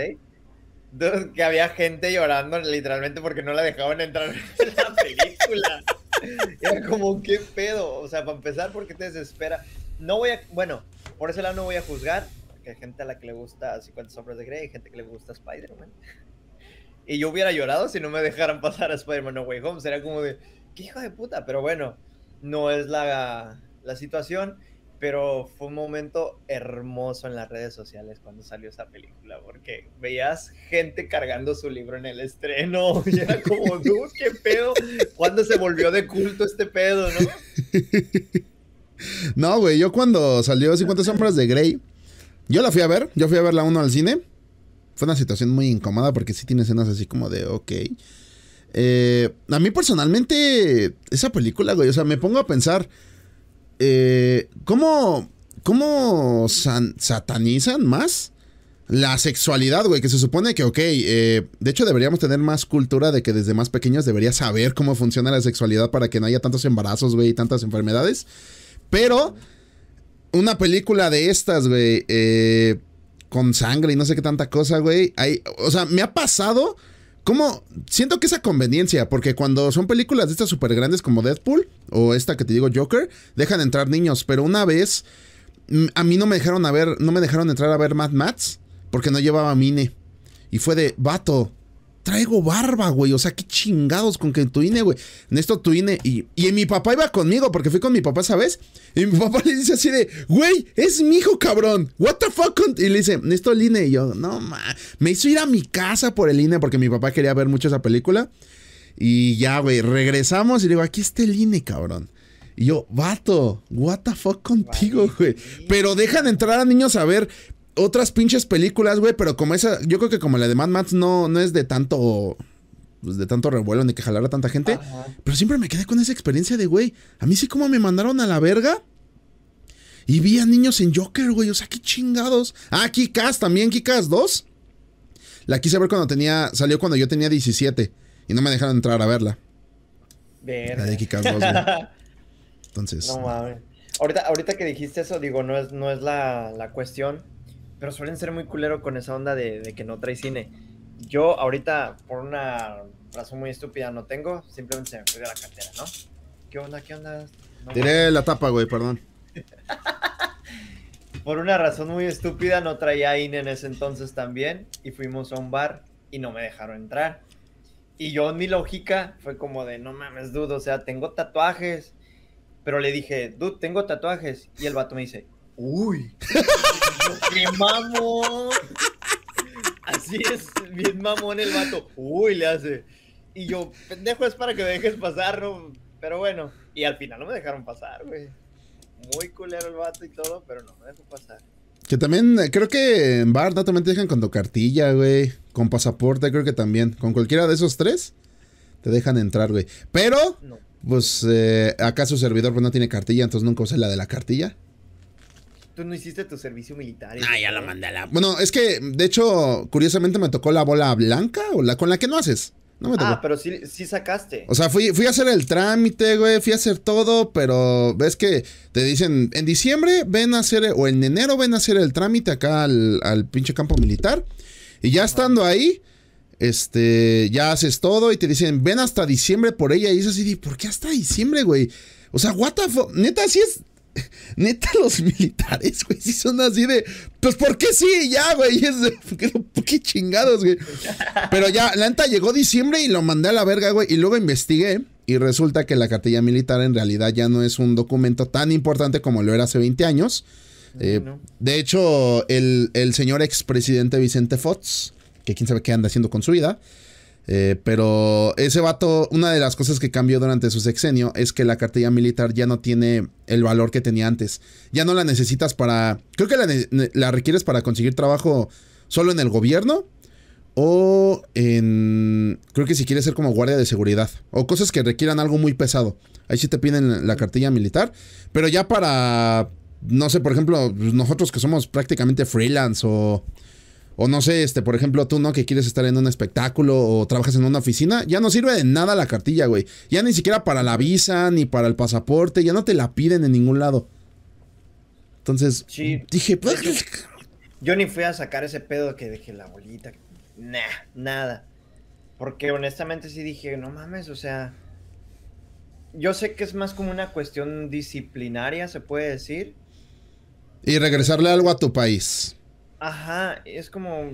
que había gente llorando literalmente porque no la dejaban entrar en la película. Era como, ¿qué pedo? O sea, para empezar, ¿por qué te desespera? No voy a, bueno, por ese lado no voy a juzgar, que hay gente a la que le gusta 50 sombras de Grey, hay gente que le gusta Spider-Man. Y yo hubiera llorado si no me dejaran pasar a Spider-Man No Way Home. Sería como de, ¿qué hijo de puta? Pero bueno, no es la, la situación pero fue un momento hermoso en las redes sociales cuando salió esa película, porque veías gente cargando su libro en el estreno, y era como, qué pedo, ¿cuándo se volvió de culto este pedo, no? No, güey, yo cuando salió 50 sombras de Grey, yo la fui a ver, yo fui a ver la 1 al cine. Fue una situación muy incómoda porque sí tiene escenas así como de, ok. Eh, a mí personalmente, esa película, güey, o sea, me pongo a pensar, eh, ¿cómo, cómo satanizan más la sexualidad, güey? Que se supone que, ok, eh, de hecho deberíamos tener más cultura de que desde más pequeños debería saber cómo funciona la sexualidad para que no haya tantos embarazos, güey, y tantas enfermedades. Pero una película de estas, güey, eh, con sangre y no sé qué tanta cosa, güey, o sea, me ha pasado... ¿Cómo? Siento que esa conveniencia, porque cuando son películas de estas súper grandes como Deadpool o esta que te digo Joker, dejan entrar niños, pero una vez mm, a mí no me dejaron a ver, no me dejaron entrar a ver Mad Max porque no llevaba mine. Y fue de, vato, traigo barba, güey. O sea, qué chingados con que tu INE, güey. Néstor, tu INE. Y, y mi papá iba conmigo, porque fui con mi papá, ¿sabes? Y mi papá le dice así de, güey, es mi hijo, cabrón. What the fuck? Y le dice, Néstor, el INE. Y yo, no, ma. Me hizo ir a mi casa por el INE, porque mi papá quería ver mucho esa película. Y ya, güey, regresamos y le digo, aquí está el INE, cabrón. Y yo, vato, what the fuck contigo, güey. Pero dejan entrar a niños a ver otras pinches películas, güey, pero como esa, yo creo que como la de Mad Max no, no es de tanto pues, de tanto revuelo ni que jalara tanta gente, pero siempre me quedé con esa experiencia de, güey, a mí sí como me mandaron a la verga. Y vi a niños en Joker, güey, o sea, qué chingados. Ah, Kikas también, Kikas 2. La quise ver cuando tenía, salió cuando yo tenía 17 y no me dejaron entrar a verla. La de Kikas 2, Entonces. No mames. Ahorita, ahorita que dijiste eso, digo, no es, no es la, la cuestión pero suelen ser muy culero con esa onda de, que no trae cine. Yo ahorita, por una razón muy estúpida, no tengo, simplemente se me fue de la cartera, ¿no? ¿Qué onda? ¿Qué onda? Tiré la tapa, güey, perdón. por una razón muy estúpida, no traía INE en ese entonces también, y fuimos a un bar y no me dejaron entrar. Y yo en mi lógica fue como de, no mames, dude, o sea, tengo tatuajes. Pero le dije, dude, tengo tatuajes. Y el vato me dice, Uy. ¡Qué mamón! Así es, bien mamón el vato. Uy, le hace. Y yo, pendejo, es para que me dejes pasar, ¿no? Pero bueno, y al final no me dejaron pasar, güey. Muy culero el vato y todo, pero no me dejó pasar. Que también, eh, creo que en bar también te dejan con tu cartilla, güey. Con pasaporte, creo que también. Con cualquiera de esos tres, te dejan entrar, güey. Pero, pues eh, acá su servidor pues, no tiene cartilla, entonces nunca usé la de la cartilla. Tú no hiciste tu servicio militar. Ah, ya lo mandé a la. Bueno, es que, de hecho, curiosamente me tocó la bola blanca o la con la que no haces. No me tocó. Ah, pero sí, sí sacaste. O sea, fui, a hacer el trámite, güey, fui a hacer todo, pero ves que te dicen, en diciembre ven a hacer, o en enero ven a hacer el trámite acá al, pinche campo militar. Y ya estando ahí, este, ya haces todo y te dicen, ven hasta diciembre por ella. Y es así, ¿por qué hasta diciembre, güey? O sea, what the fuck? Neta, sí es Neta, los militares, güey, si son así de. Pues, ¿por qué sí? Ya, güey. Es de, qué, chingados, güey? Pero ya, la neta llegó diciembre y lo mandé a la verga, güey. Y luego investigué. Y resulta que la cartilla militar en realidad ya no es un documento tan importante como lo era hace 20 años. Eh, de hecho, el, el señor expresidente Vicente Fox, que quién sabe qué anda haciendo con su vida, eh, pero ese vato, una de las cosas que cambió durante su sexenio es que la cartilla militar ya no tiene el valor que tenía antes. Ya no la necesitas para. Creo que la, la requieres para conseguir trabajo solo en el gobierno. O en. Creo que si quieres ser como guardia de seguridad. O cosas que requieran algo muy pesado. Ahí sí te piden la cartilla militar. Pero ya para. No sé, por ejemplo, pues nosotros que somos prácticamente freelance o o no sé, este, por ejemplo, tú, ¿no? Que quieres estar en un espectáculo o trabajas en una oficina, ya no sirve de nada la cartilla, güey. Ya ni siquiera para la visa, ni para el pasaporte, ya no te la piden en ningún lado. Entonces, sí. dije, pues... Yo, ni fui a sacar ese pedo que dejé la bolita. Nah, nada. Porque honestamente sí dije, no mames, o sea... Yo sé que es más como una cuestión disciplinaria, se puede decir. Y regresarle algo a tu país. Ajá, es como,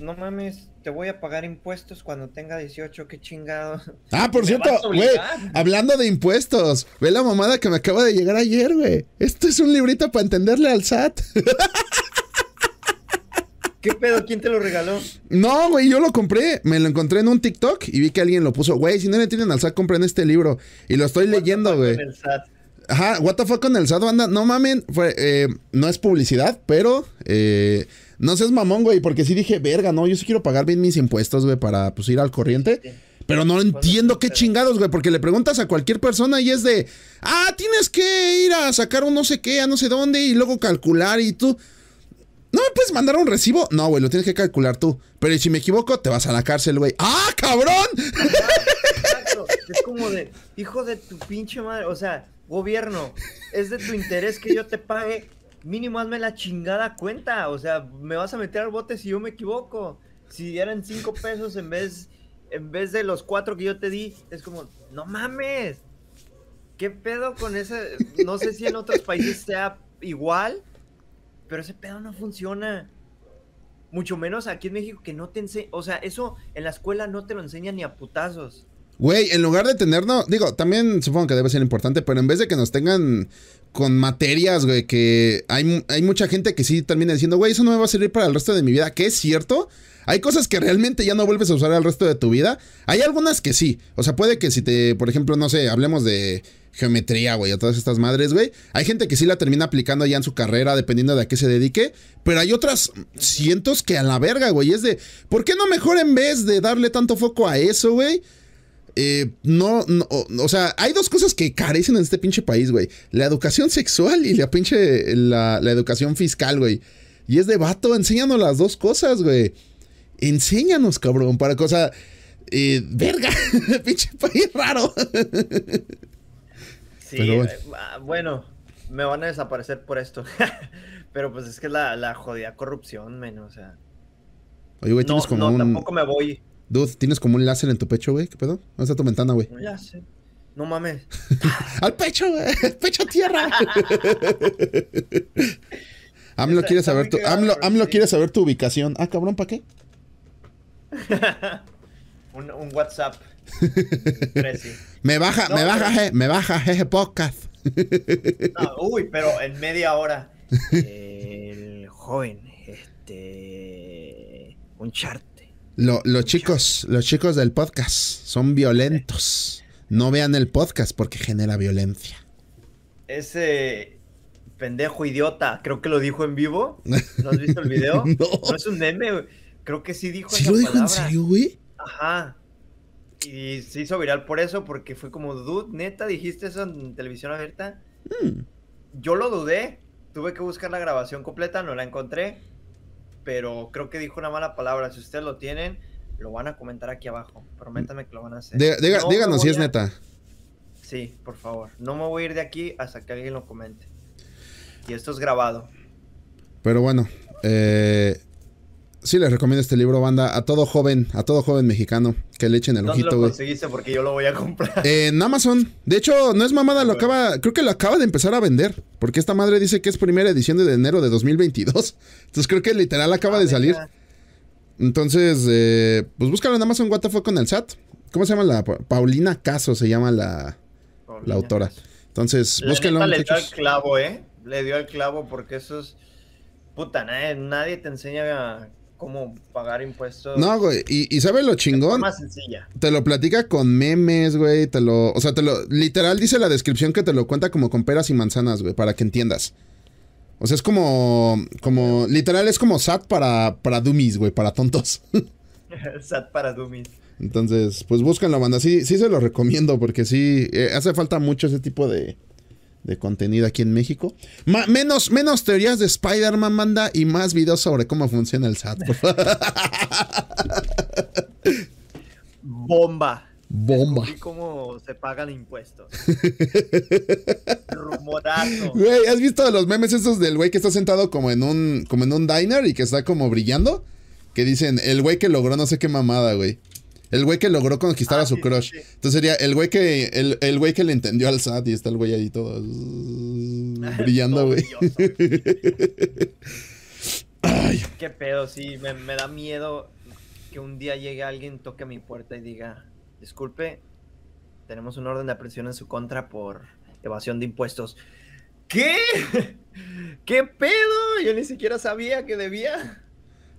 no mames, te voy a pagar impuestos cuando tenga 18, qué chingado. Ah, por cierto, güey, hablando de impuestos, ve la mamada que me acaba de llegar ayer, güey. Esto es un librito para entenderle al SAT. ¿Qué pedo? ¿Quién te lo regaló? No, güey, yo lo compré. Me lo encontré en un TikTok y vi que alguien lo puso. Güey, si no le tienen al SAT, compren este libro. Y lo estoy leyendo, güey. Ajá, what the con el SAT, No mamen, fue, eh, no es publicidad, pero eh, no seas mamón, güey, porque sí dije, verga, no, yo sí quiero pagar bien mis impuestos, güey, para pues ir al corriente. Pero no entiendo qué chingados, güey, porque le preguntas a cualquier persona y es de, ah, tienes que ir a sacar un no sé qué, a no sé dónde y luego calcular y tú... ¿No me puedes mandar un recibo? No, güey, lo tienes que calcular tú. Pero si me equivoco, te vas a la cárcel, güey. ¡Ah, cabrón! Exacto. Es como de, hijo de tu pinche madre, o sea, gobierno, es de tu interés que yo te pague mínimo hazme la chingada cuenta. O sea, me vas a meter al bote si yo me equivoco. Si dieran cinco pesos en vez, en vez de los cuatro que yo te di, es como, no mames. ¿Qué pedo con ese? No sé si en otros países sea igual, pero ese pedo no funciona. Mucho menos aquí en México que no te enseñan... O sea, eso en la escuela no te lo enseñan ni a putazos. Güey, en lugar de tenerlo... digo, también supongo que debe ser importante, pero en vez de que nos tengan con materias, güey, que hay, mucha gente que sí termina diciendo, güey, eso no me va a servir para el resto de mi vida, que es cierto. Hay cosas que realmente ya no vuelves a usar al resto de tu vida. Hay algunas que sí. O sea, puede que si te, por ejemplo, no sé, hablemos de geometría, güey, o todas estas madres, güey. Hay gente que sí la termina aplicando ya en su carrera, dependiendo de a qué se dedique. Pero hay otras cientos que a la verga, güey. Es de, ¿por qué no mejor en vez de darle tanto foco a eso, güey? Eh, no, no, o sea, hay dos cosas que carecen en este pinche país, güey. La educación sexual y la pinche, la, educación fiscal, güey. Y es de vato, enséñanos las dos cosas, güey. Enséñanos, cabrón, para cosa... Eh, verga, pinche país raro. sí, eh, ah, bueno. me van a desaparecer por esto. Pero pues es que la, jodida corrupción, men, o sea... Oye, güey, tienes como tampoco me voy Dude, tienes como un láser en tu pecho, güey. ¿Qué pedo? ¿Dónde está tu ventana, güey? Un láser. No mames. Al pecho, güey. Pecho tierra. AMLO quiere saber tu. saber tu ubicación. Ah, cabrón, ¿para qué? un, WhatsApp. me baja, me, baja me baja, jeje. podcast. uy, pero en media hora. El joven, este. Un chart los chicos, los chicos del podcast son violentos. No vean el podcast porque genera violencia. Ese pendejo idiota, creo que lo dijo en vivo. ¿No has visto el video? no. es un meme, creo que sí dijo. ¿Sí lo dijo en serio, güey? Ajá. Y se hizo viral por eso, porque fue como, dude, neta, dijiste eso en televisión abierta. Mm. Yo lo dudé, tuve que buscar la grabación completa, no la encontré pero creo que dijo una mala palabra. Si ustedes lo tienen, lo van a comentar aquí abajo. Prométame que lo van a hacer. díganos si es neta. Sí, por favor. No me voy a ir de aquí hasta que alguien lo comente. Y esto es grabado. Pero bueno, eh, sí les recomiendo este libro, banda, a todo joven, a todo joven mexicano, que le echen el ojito, güey. lo conseguiste? Porque yo lo voy a comprar. Eh, en Amazon. De hecho, no es mamada, lo ah, acaba, creo que lo acaba de empezar a vender, porque esta madre dice que es primera edición de enero de 2022. Entonces creo que literal acaba ah, de salir. Entonces, eh, pues búscalo en Amazon, what the fuck con el SAT. ¿Cómo se llama la? Paulina Caso se llama la, autora. Entonces, en búsquenlo. Le dio el clavo, ¿eh? Le dio el clavo porque eso es... Puta, nadie, nadie te enseña a cómo pagar impuestos. No, güey. Y, y ¿sabes lo chingón? Más sencilla. Te lo platica con memes, güey. Te lo. O sea, te lo. Literal dice la descripción que te lo cuenta como con peras y manzanas, güey, para que entiendas. O sea, es como. como. Literal es como SAT para, para dummies, güey, para tontos. SAT para dummies. Entonces, pues la banda. Sí, sí se lo recomiendo porque sí eh, hace falta mucho ese tipo de, de contenido aquí en México. menos, menos teorías de Spider-Man, manda, y más videos sobre cómo funciona el SAT. Bomba. Bomba. Y cómo se pagan impuestos. Rumorazo. Güey, ¿has visto los memes esos del güey que está sentado como en un, como en un diner y que está como brillando? Que dicen, el güey que logró no sé qué mamada, güey. El güey que logró conquistar a ah, su crush. Entonces sería el güey que el, el, güey que le entendió al SAT y está el güey ahí todo brillando, güey. Qué pedo, sí, me, da miedo que un día llegue alguien, toque a mi puerta y diga, disculpe, tenemos un orden de aprehensión en su contra por evasión de impuestos. ¿Qué? ¿Qué pedo? Yo ni siquiera sabía que debía.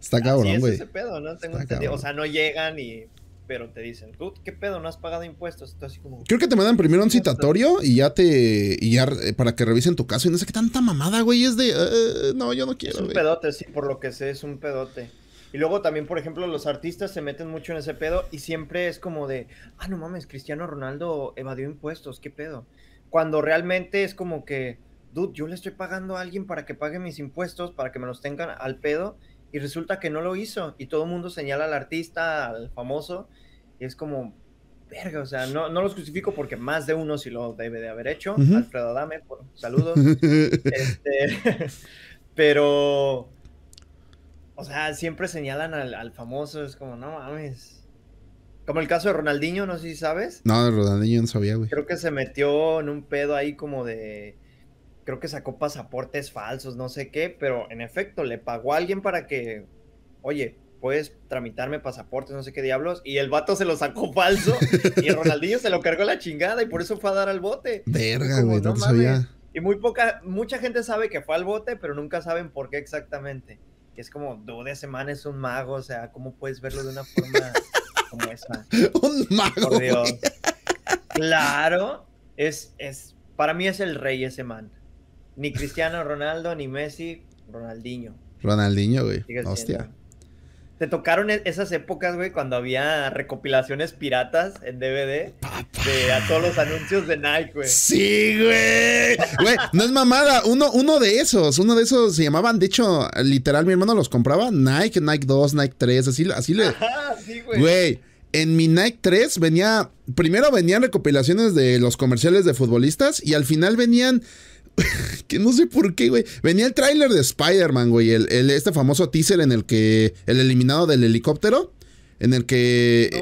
Está cabrón, güey. Es ese pedo, ¿no? Tengo entendido. O sea, no llegan y pero te dicen, dude, ¿qué pedo? No has pagado impuestos. como, Creo que te mandan primero un citatorio y ya te. Y ya eh, para que revisen tu caso. Y no sé qué tanta mamada, güey. Es de. Eh, no, yo no quiero. Es un pedote, sí, por lo que sé, es un pedote. Y luego también, por ejemplo, los artistas se meten mucho en ese pedo y siempre es como de, ah, no mames, Cristiano Ronaldo evadió impuestos, qué pedo. Cuando realmente es como que, dude, yo le estoy pagando a alguien para que pague mis impuestos, para que me los tengan al pedo y resulta que no lo hizo y todo el mundo señala al artista, al famoso, y es como, verga, o sea, no, los justifico porque más de uno sí lo debe de haber hecho, Alfredo Adame, por, saludos, este, pero, o sea, siempre señalan al, al famoso, es como, no mames. Como el caso de Ronaldinho, no sé si sabes. No, de Ronaldinho no sabía, güey. Creo que se metió en un pedo ahí como de creo que sacó pasaportes falsos, no sé qué, pero en efecto le pagó a alguien para que, oye, puedes tramitarme pasaportes, no sé qué diablos, y el vato se lo sacó falso y Ronaldinho se lo cargó la chingada y por eso fue a dar al bote. Verga, güey, no, sabía. Y muy poca, mucha gente sabe que fue al bote, pero nunca saben por qué exactamente. Que es como, dude, ese man es un mago, o sea, ¿cómo puedes verlo de una forma como esa? Un mago. Por Dios. Claro, es, es, para mí es el rey ese man. Ni Cristiano Ronaldo, ni Messi, Ronaldinho. Ronaldinho, güey. Hostia. Te tocaron e-, esas épocas, güey, cuando había recopilaciones piratas en DVD de a todos los anuncios de Nike, güey. Sí, güey. Güey, no es mamada. Uno, uno de esos, uno de esos se llamaban, de hecho, literal, mi hermano los compraba Nike, Nike 2, Nike 3, así, así le. Ajá, sí, güey. Güey, en mi Nike 3 venía. Primero venían recopilaciones de los comerciales de futbolistas y al final venían que no sé por qué, güey. Venía el tráiler de Spider-Man, güey. El, este famoso teaser en el que. El eliminado del helicóptero. En el que.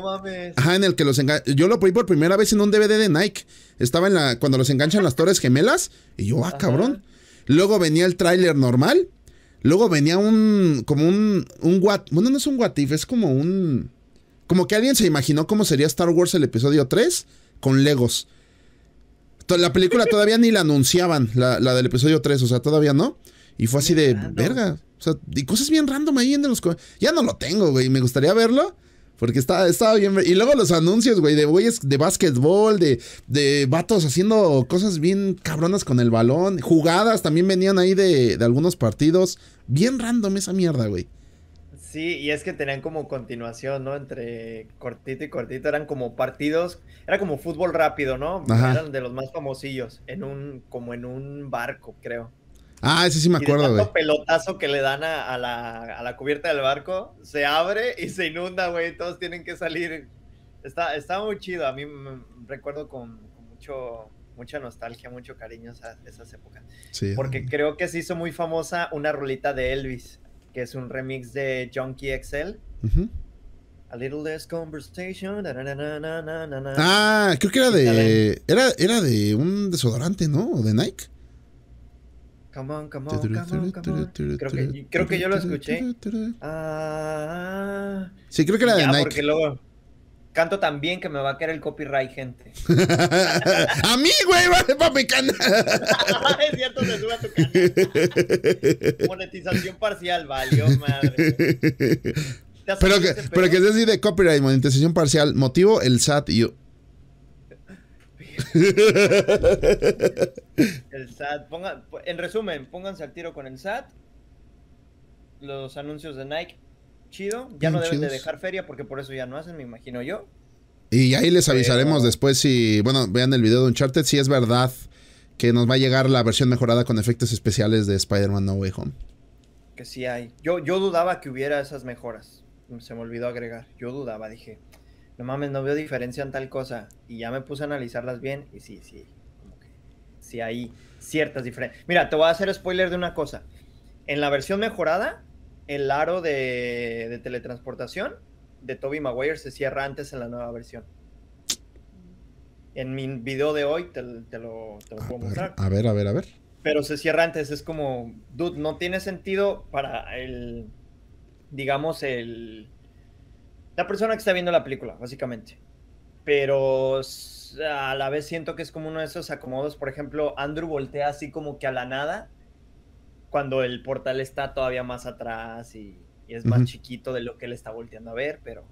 Ajá, en el que los enganchan. Yo lo vi por primera vez en un DVD de Nike. Estaba en la. Cuando los enganchan las torres gemelas. Y yo, ah, cabrón. Luego venía el tráiler normal. Luego venía un. como un. un Bueno, no es un what es como un. Como que alguien se imaginó cómo sería Star Wars el episodio 3 con Legos la película todavía ni la anunciaban, la, del episodio 3, o sea, todavía no. Y fue así de verga. O sea, y cosas bien random ahí en los. Ya no lo tengo, güey. Me gustaría verlo. Porque estaba, estaba bien. Y luego los anuncios, güey, de güeyes de básquetbol, de, de vatos haciendo cosas bien cabronas con el balón. Jugadas también venían ahí de, de algunos partidos. Bien random esa mierda, güey. Sí, y es que tenían como continuación, ¿no? Entre cortito y cortito, eran como partidos, era como fútbol rápido, ¿no? Eran de los más famosillos, en un, como en un barco, creo. Ah, ese sí me acuerdo, güey. pelotazo que le dan a, la, cubierta del barco, se abre y se inunda, güey. Todos tienen que salir. Está, está muy chido. A mí me, recuerdo con, mucho, mucha nostalgia, mucho cariño a esas épocas. Sí. Porque creo que se hizo muy famosa una rolita de Elvis que es un remix de Junkie XL. A Little Less Conversation. ah, creo que era de. Era, era de un desodorante, ¿no? ¿O de Nike. Come on, come on, come on, come on. Creo que, creo que yo lo escuché. Ah, sí, creo que era de Nike. Porque luego, Canto tan bien que me va a caer el copyright, gente. a mí, güey, vale para mi canal. es cierto, se sube a tu canal. Monetización parcial, valió madre. Pero que, pero que es decir de copyright, monetización parcial, motivo el SAT y yo. el SAT, en resumen, pónganse al tiro con el SAT, los anuncios de Nike chido. Ya no deben de dejar feria porque por eso ya no hacen, me imagino yo. Y ahí les avisaremos después si, bueno, vean el video de Uncharted, si es verdad que nos va a llegar la versión mejorada con efectos especiales de Spider-Man No Way Home. Que sí hay. Yo, yo dudaba que hubiera esas mejoras. Se me olvidó agregar. Yo dudaba, dije, no mames, no veo diferencia en tal cosa. Y ya me puse a analizarlas bien y sí, sí, como sí hay ciertas diferencias. Mira, te voy a hacer spoiler de una cosa. En la versión mejorada, el aro de, teletransportación de Toby Maguire se cierra antes en la nueva versión. En mi video de hoy te, lo, puedo mostrar. a ver, a ver, a ver. Pero se cierra antes, es como, dude, no tiene sentido para el, digamos, el, la persona que está viendo la película, básicamente. Pero a la vez siento que es como uno de esos acomodos, por ejemplo, Andrew voltea así como que a la nada cuando el portal está todavía más atrás y, es más chiquito de lo que él está volteando a ver, pero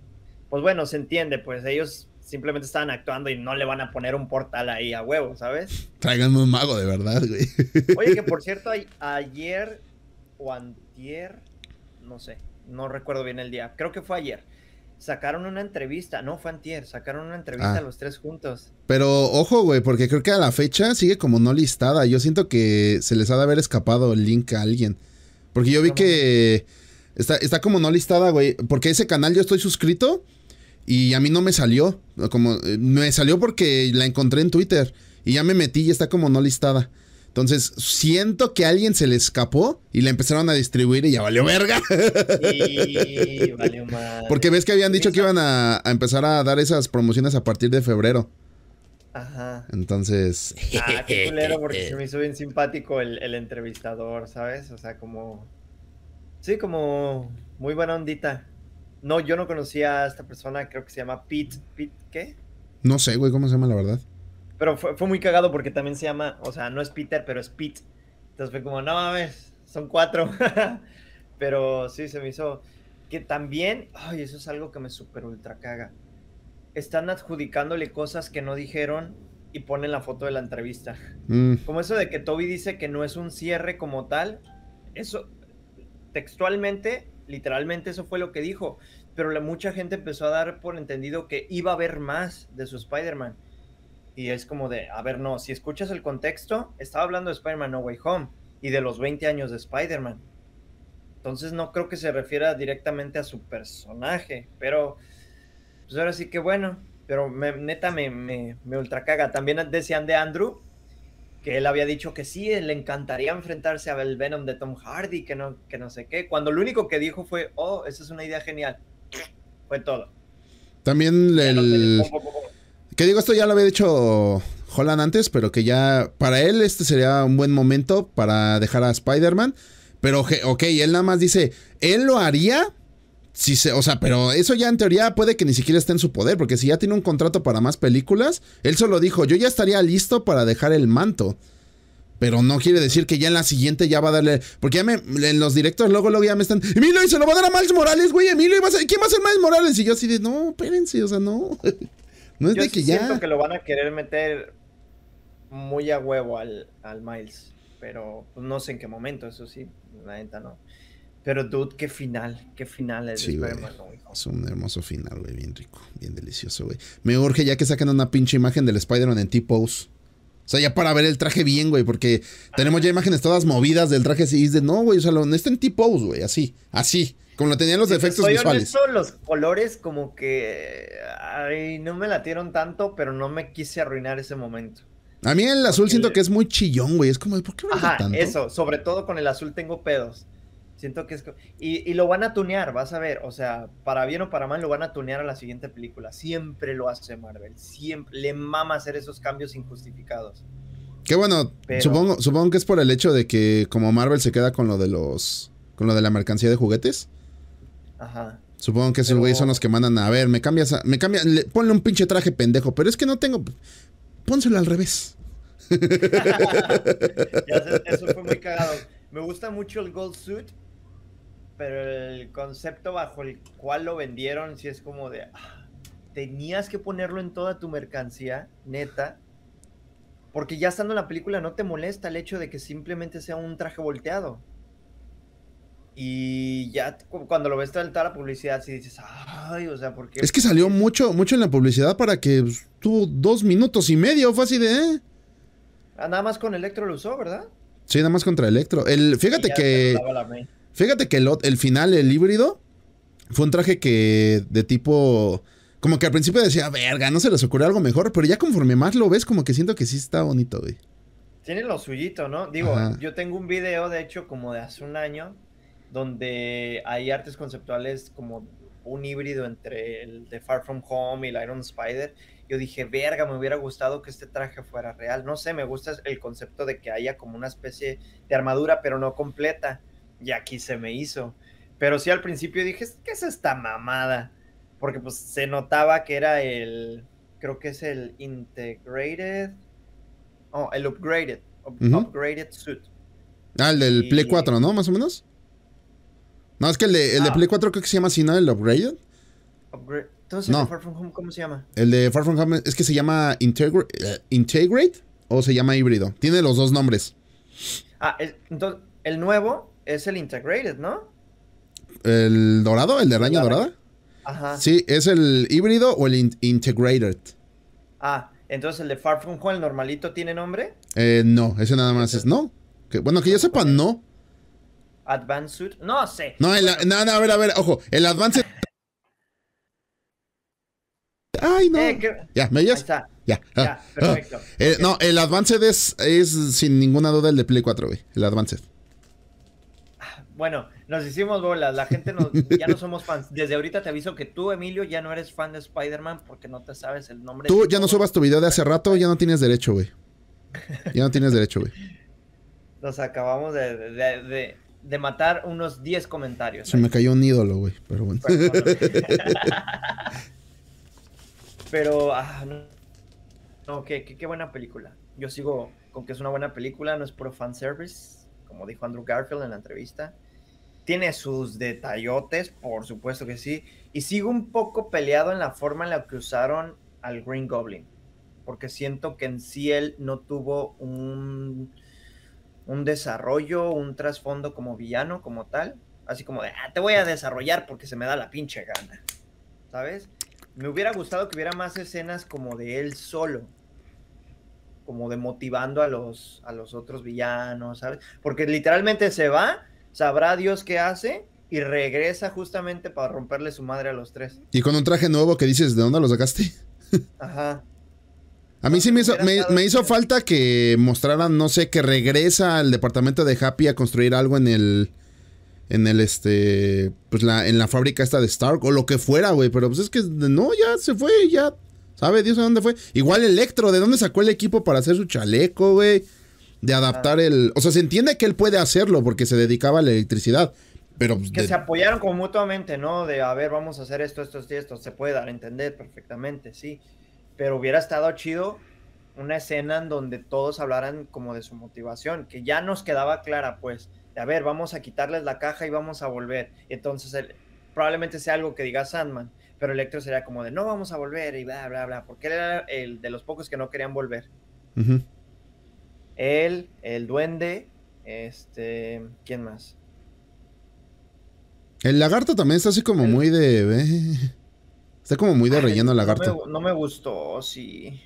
pues bueno, se entiende, pues ellos simplemente estaban actuando y no le van a poner un portal ahí a huevo, ¿sabes? Traiganme un mago de verdad, güey. Oye, que por cierto, ayer o antier, no sé, no recuerdo bien el día, creo que fue ayer, sacaron una entrevista, no fue antier, sacaron una entrevista a ah. los tres juntos. Pero ojo, güey, porque creo que a la fecha sigue como no listada. Yo siento que se les ha de haber escapado el link a alguien. Porque yo vi que está, está como no listada, güey. Porque ese canal yo estoy suscrito y a mí no me salió. Como, eh, me salió porque la encontré en Twitter. Y ya me metí y está como no listada. Entonces, siento que alguien se le escapó y la empezaron a distribuir y ya valió verga. Porque ves que habían dicho que iban a, empezar a dar esas promociones a partir de febrero. Ajá. Entonces. Ah, qué culero, porque se me hizo bien simpático el, entrevistador, ¿sabes? O sea, como. Sí, como muy buena ondita. No, yo no conocía a esta persona, creo que se llama Pete. ¿Pete qué? No sé, güey, cómo se llama la verdad. Pero fue, muy cagado porque también se llama, o sea, no es Peter, pero es Pete. Entonces fue como, no mames, son cuatro. pero sí, se me hizo. Que también, ay, eso es algo que me super ultra caga. Están adjudicándole cosas que no dijeron y ponen la foto de la entrevista. Mm. Como eso de que Toby dice que no es un cierre como tal. Eso, textualmente, literalmente eso fue lo que dijo. Pero la, mucha gente empezó a dar por entendido que iba a haber más de su Spider-Man. Y es como de, a ver, no, si escuchas el contexto, estaba hablando de Spider-Man No Way Home y de los 20 años de Spider-Man. Entonces no creo que se refiera directamente a su personaje, pero pues ahora sí que bueno, pero neta me, me, me ultracaga. También decían de Andrew que él había dicho que sí, le encantaría enfrentarse a el Venom de Tom Hardy, que no, que no sé qué, cuando lo único que dijo fue, oh, esa es una idea genial. Fue todo. También el... Que digo, esto ya lo había dicho Holland antes, pero que ya para él este sería un buen momento para dejar a Spider-Man. Pero, ok, él nada más dice, él lo haría. Si se, o sea, pero eso ya en teoría puede que ni siquiera esté en su poder, porque si ya tiene un contrato para más películas, él solo dijo, yo ya estaría listo para dejar el manto. Pero no quiere decir que ya en la siguiente ya va a darle. Porque ya me. En los directos luego, luego ya me están. Emilio, y se lo va a dar a Miles Morales, güey. Emilio, ¿y va a, ¿quién va a ser Miles Morales? Y yo así de. No, espérense, o sea, no. No es Yo de que siento ya. Siento que lo van a querer meter muy a huevo al, Miles, pero pues, no sé en qué momento, eso sí, la neta no. Pero, dude, qué final, qué final es. Sí, Es un hermoso final, güey, bien rico, bien delicioso, güey. Me urge ya que saquen una pinche imagen del Spider-Man en T-Pose. O sea, ya para ver el traje bien, güey, porque tenemos ya ah. imágenes todas movidas del traje Si Y de no, güey, o sea, lo está en T-Pose, güey, así, así. Como tenían los defectos efectos visuales. los colores como que ay, no me latieron tanto, pero no me quise arruinar ese momento. A mí el azul siento que es muy chillón, güey. Es como, ¿por qué Ajá, tanto? Eso, sobre todo con el azul tengo pedos. Siento que es... Y, lo van a tunear, vas a ver. O sea, para bien o para mal, lo van a tunear a la siguiente película. Siempre lo hace Marvel. Siempre le mama hacer esos cambios injustificados. Qué bueno, supongo, supongo que es por el hecho de que como Marvel se queda con lo de los... con lo de la mercancía de juguetes Ajá. Supongo que esos güey son los que mandan a ver, me cambias, me cambias, ponle un pinche traje pendejo, pero es que no tengo, pónselo al revés. eso fue muy cagado. Me gusta mucho el gold suit, pero el concepto bajo el cual lo vendieron, Si es como de, ah, tenías que ponerlo en toda tu mercancía, neta, porque ya estando en la película no te molesta el hecho de que simplemente sea un traje volteado. Y ya cuando lo ves tanta la publicidad, sí dices, ay, o sea, porque. Es que salió mucho, mucho en la publicidad para que pues, tuvo dos minutos y medio, fue así de. ¿eh? Ah, nada más con Electro lo usó, ¿verdad? Sí, nada más contra Electro. El, fíjate que. Fíjate que el, final, el híbrido, fue un traje que de tipo. Como que al principio decía, verga, no se les ocurrió algo mejor, pero ya conforme más lo ves, como que siento que sí está bonito, güey. Tiene lo suyito, ¿no? Digo, yo tengo un video, de hecho, como de hace un año, donde hay artes conceptuales como un híbrido entre el de Far From Home y el Iron Spider. Yo dije, verga, me hubiera gustado que este traje fuera real. No sé, me gusta el concepto de que haya como una especie de armadura, pero no completa. Y aquí se me hizo. Pero sí, al principio dije, ¿qué es esta mamada? Porque pues se notaba que era el, creo que es el Integrated, oh, el Upgraded, Upgraded Suit. Ah, el del Play 4, ¿no? Más o menos. No, es que el de, el ah. Play 4 creo que se llama así, ¿no? El Upgraded. Upgrade. Entonces, el de Far From Home, ¿cómo se llama? El de Far From Home es que se llama eh, Integrate o se llama híbrido. Tiene los dos nombres. Ah, entonces, el nuevo es el Integrated, ¿no? ¿El dorado? ¿El de araña dorada? Ajá. Sí, es el híbrido o el Integrated. Ah, entonces el de Far From Home, el normalito, ¿tiene nombre? Eh, no, ese nada más es no. bueno, que yo sepa, no. Advanced No sé. No, no, a ver, a ver, ojo. El Advanced. Ay, no. Eh, ya, ¿me oyes? Ya. Ah, ya. Ah. perfecto. Eh, no, el Advanced es, es sin ninguna duda el de Play 4, güey. El Advanced. Bueno, nos hicimos bolas. La gente ya no somos fans. Desde ahorita te aviso que tú, Emilio, ya no eres fan de Spider-Man porque no te sabes el nombre. Tú ya no subas tu video de hace rato, ya no tienes derecho, güey. Ya no tienes derecho, güey. Nos acabamos de, de matar unos 10 comentarios. Se me cayó un ídolo, güey, pero bueno. pero, ah, no, no qué, qué, buena película. Yo sigo con que es una buena película, no es puro fanservice, como dijo Andrew Garfield en la entrevista. Tiene sus detallotes, por supuesto que sí. Y sigo un poco peleado en la forma en la que usaron al Green Goblin. Porque siento que en sí él no tuvo un un desarrollo, un trasfondo como villano, como tal. Así como de, ah, te voy a desarrollar porque se me da la pinche gana. ¿Sabes? Me hubiera gustado que hubiera más escenas como de él solo. Como de motivando a los, a los otros villanos, ¿sabes? Porque literalmente se va, sabrá Dios qué hace y regresa justamente para romperle su madre a los tres. Y con un traje nuevo que dices, ¿de dónde lo sacaste? Ajá. A mí sí me hizo, me, hizo falta que mostraran, no sé, que regresa al departamento de Happy a construir algo en el. En el este. Pues la, en la fábrica esta de Stark o lo que fuera, güey. Pero pues es que no, ya se fue, ya. ¿Sabe Dios a dónde fue? Igual Electro, ¿de dónde sacó el equipo para hacer su chaleco, güey? De adaptar el. O sea, se entiende que él puede hacerlo porque se dedicaba a la electricidad. Pero, pues, que se apoyaron como mutuamente, ¿no? De, a ver, vamos a hacer esto, esto, esto, esto. Se puede dar a entender perfectamente, sí pero hubiera estado chido una escena en donde todos hablaran como de su motivación, que ya nos quedaba clara, pues, a ver, vamos a quitarles la caja y vamos a volver. Entonces, probablemente sea algo que diga Sandman, pero Electro sería como de, no vamos a volver y bla, bla, bla, porque él era el de los pocos que no querían volver. Él, el duende, este, ¿quién más? El lagarto también está así como muy de... Eh, Está como muy de relleno la lagarto. No me, gustó, sí.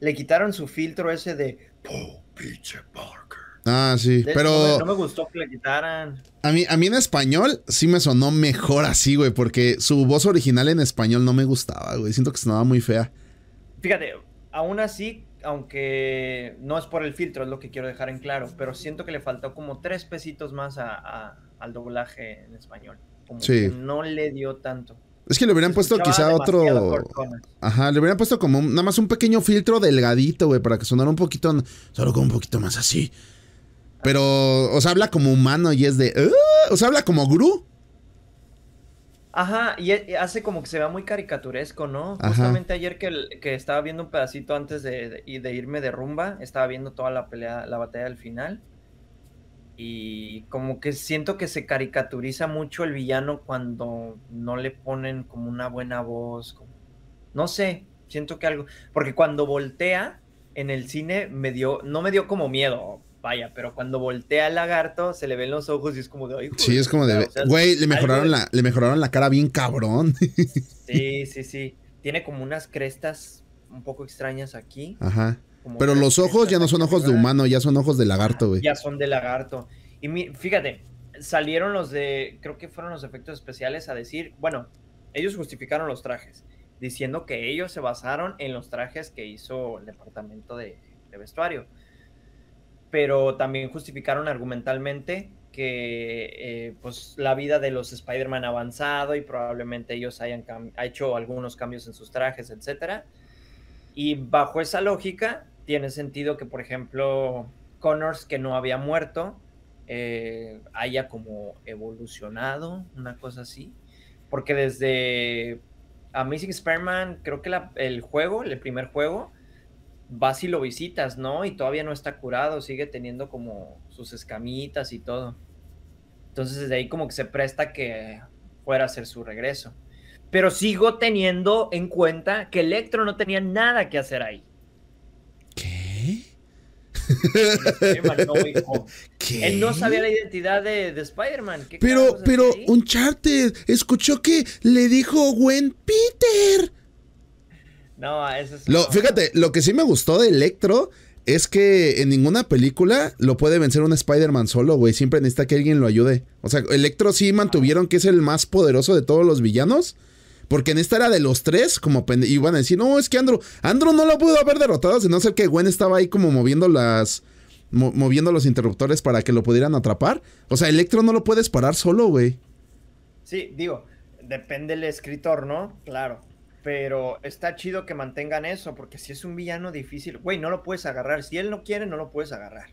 Le quitaron su filtro ese de Parker. Ah, sí, pero... no me gustó que le quitaran. A mí, a mí en español sí me sonó mejor así, güey, porque su voz original en español no me gustaba, güey. Siento que sonaba muy fea. Fíjate, aún así, aunque no es por el filtro, es lo que quiero dejar en claro, pero siento que le faltó como tres pesitos más al doblaje en español. Como no le dio tanto. Es que le hubieran puesto quizá otro. Ajá, le hubieran puesto como nada más un pequeño filtro delgadito, güey, para que sonara un poquito. Solo como un poquito más así. Pero, o sea, habla como humano y es de. os ah", o sea, habla como gurú. Ajá, y e, hace como que se vea muy caricaturesco, ¿no? Justamente ayer que, estaba viendo un pedacito antes de, de irme de rumba, estaba viendo toda la pelea, la batalla del final y como que siento que se caricaturiza mucho el villano cuando no le ponen como una buena voz. Como... No sé, siento que algo. Porque cuando voltea en el cine me dio, no me dio como miedo, vaya, pero cuando voltea el lagarto se le ven los ojos y es como de. sí, es como de. Güey, le mejoraron la, le mejoraron la cara bien cabrón. Sí, sí, sí. Tiene como unas crestas un poco extrañas aquí. Ajá. Pero los ojos ya no son ojos de humano, ya son ojos de lagarto, güey. Ya son de lagarto. Y fíjate, salieron los de, creo que fueron los efectos especiales a decir, bueno, ellos justificaron los trajes, diciendo que ellos se basaron en los trajes que hizo el departamento de, vestuario. Pero también justificaron argumentalmente que eh, pues la vida de los Spider-Man ha avanzado y probablemente ellos hayan hecho algunos cambios en sus trajes, etc Y bajo esa lógica, tiene sentido que, por ejemplo, Connors, que no había muerto, eh, haya como evolucionado, una cosa así. Porque desde Amazing Spider-Man, creo que el juego, el primer juego, vas y lo visitas, ¿no? Y todavía no está curado, sigue teniendo como sus escamitas y todo. Entonces desde ahí como que se presta que fuera a hacer su regreso. Pero sigo teniendo en cuenta que Electro no tenía nada que hacer ahí. Él no sabía la identidad de, Spider-Man. Pero, pero, Uncharted, escuchó que le dijo Gwen Peter. No, eso es. Lo, fíjate, lo que sí me gustó de Electro es que en ninguna película lo puede vencer un Spider-Man solo, güey. Siempre necesita que alguien lo ayude. O sea, Electro sí ah. mantuvieron que es el más poderoso de todos los villanos. Porque en esta era de los tres, como y van a decir, no, es que Andrew, Andrew no lo pudo haber derrotado, si no ser que Gwen estaba ahí como moviendo las. moviendo los interruptores para que lo pudieran atrapar. O sea, Electro no lo puedes parar solo, güey. Sí, digo, depende del escritor, ¿no? Claro. Pero está chido que mantengan eso, porque si es un villano difícil, güey, no lo puedes agarrar. Si él no quiere, no lo puedes agarrar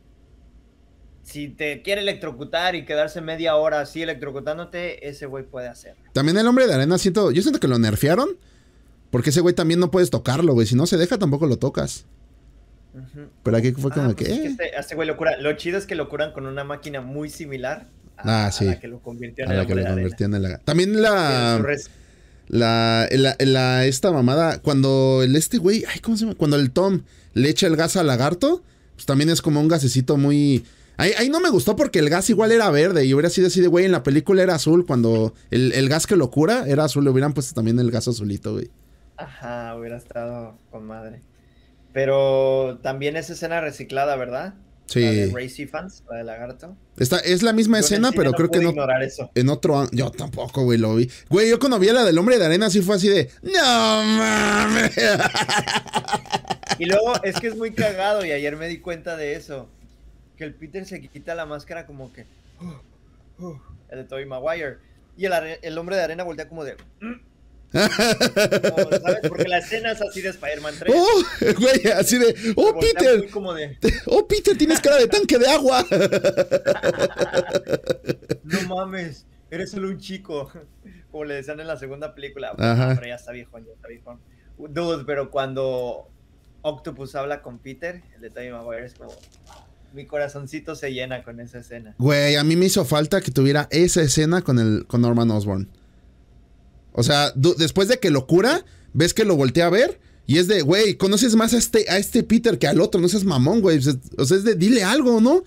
si te quiere electrocutar y quedarse media hora así electrocutándote, ese güey puede hacer También el hombre de arena siento, yo siento que lo nerfearon. Porque ese güey también no puedes tocarlo, güey. Si no se deja, tampoco lo tocas. Pero aquí fue como ah, que. Pues eh. este, este, güey lo, lo chido es que lo curan con una máquina muy similar a, ah, la que lo convirtieron en, la, que También la. La, la, esta mamada, cuando el este güey, ay, ¿cómo se llama? Cuando el Tom le echa el gas al lagarto, pues también es como un gasecito muy, Ahí, no me gustó porque el gas igual era verde y hubiera sido así de, güey, en la película era azul cuando el, el gas que lo cura era azul, le hubieran puesto también el gas azulito, güey. Ajá, hubiera estado con madre. Pero también Esa escena reciclada, ¿verdad? Sí. La de Racy Fans, la de Lagarto. Esta, es la misma escena, pero creo que no. Eso. En otro Yo tampoco, güey, lo vi. Güey, yo cuando vi la del hombre de arena, sí fue así de. ¡No mames! Y luego es que es muy cagado, y ayer me di cuenta de eso el Peter se quita la máscara como que... Oh, oh", el de Tobey Maguire. Y el, el, hombre de arena voltea como de... Mm". ¿sabes? Porque la escena es así de Spider-Man 3. ¡Oh! Güey, así de. ¡Oh, Peter! Como de... ¡Oh, Peter! Tienes cara de tanque de agua. no mames, eres solo un chico. Como le decían en la segunda película. Pero ya está viejo, ya está viejo. Dude, pero cuando Octopus habla con Peter, el de de Maguire es como mi corazoncito se llena con esa escena. Güey, a mí me hizo falta que tuviera esa escena con, el, con Norman Osborn. O sea, después de que lo cura, ves que lo voltea a ver y es de, güey, conoces más a este, a este Peter que al otro, no seas mamón, güey. O sea, es de, dile algo, ¿no?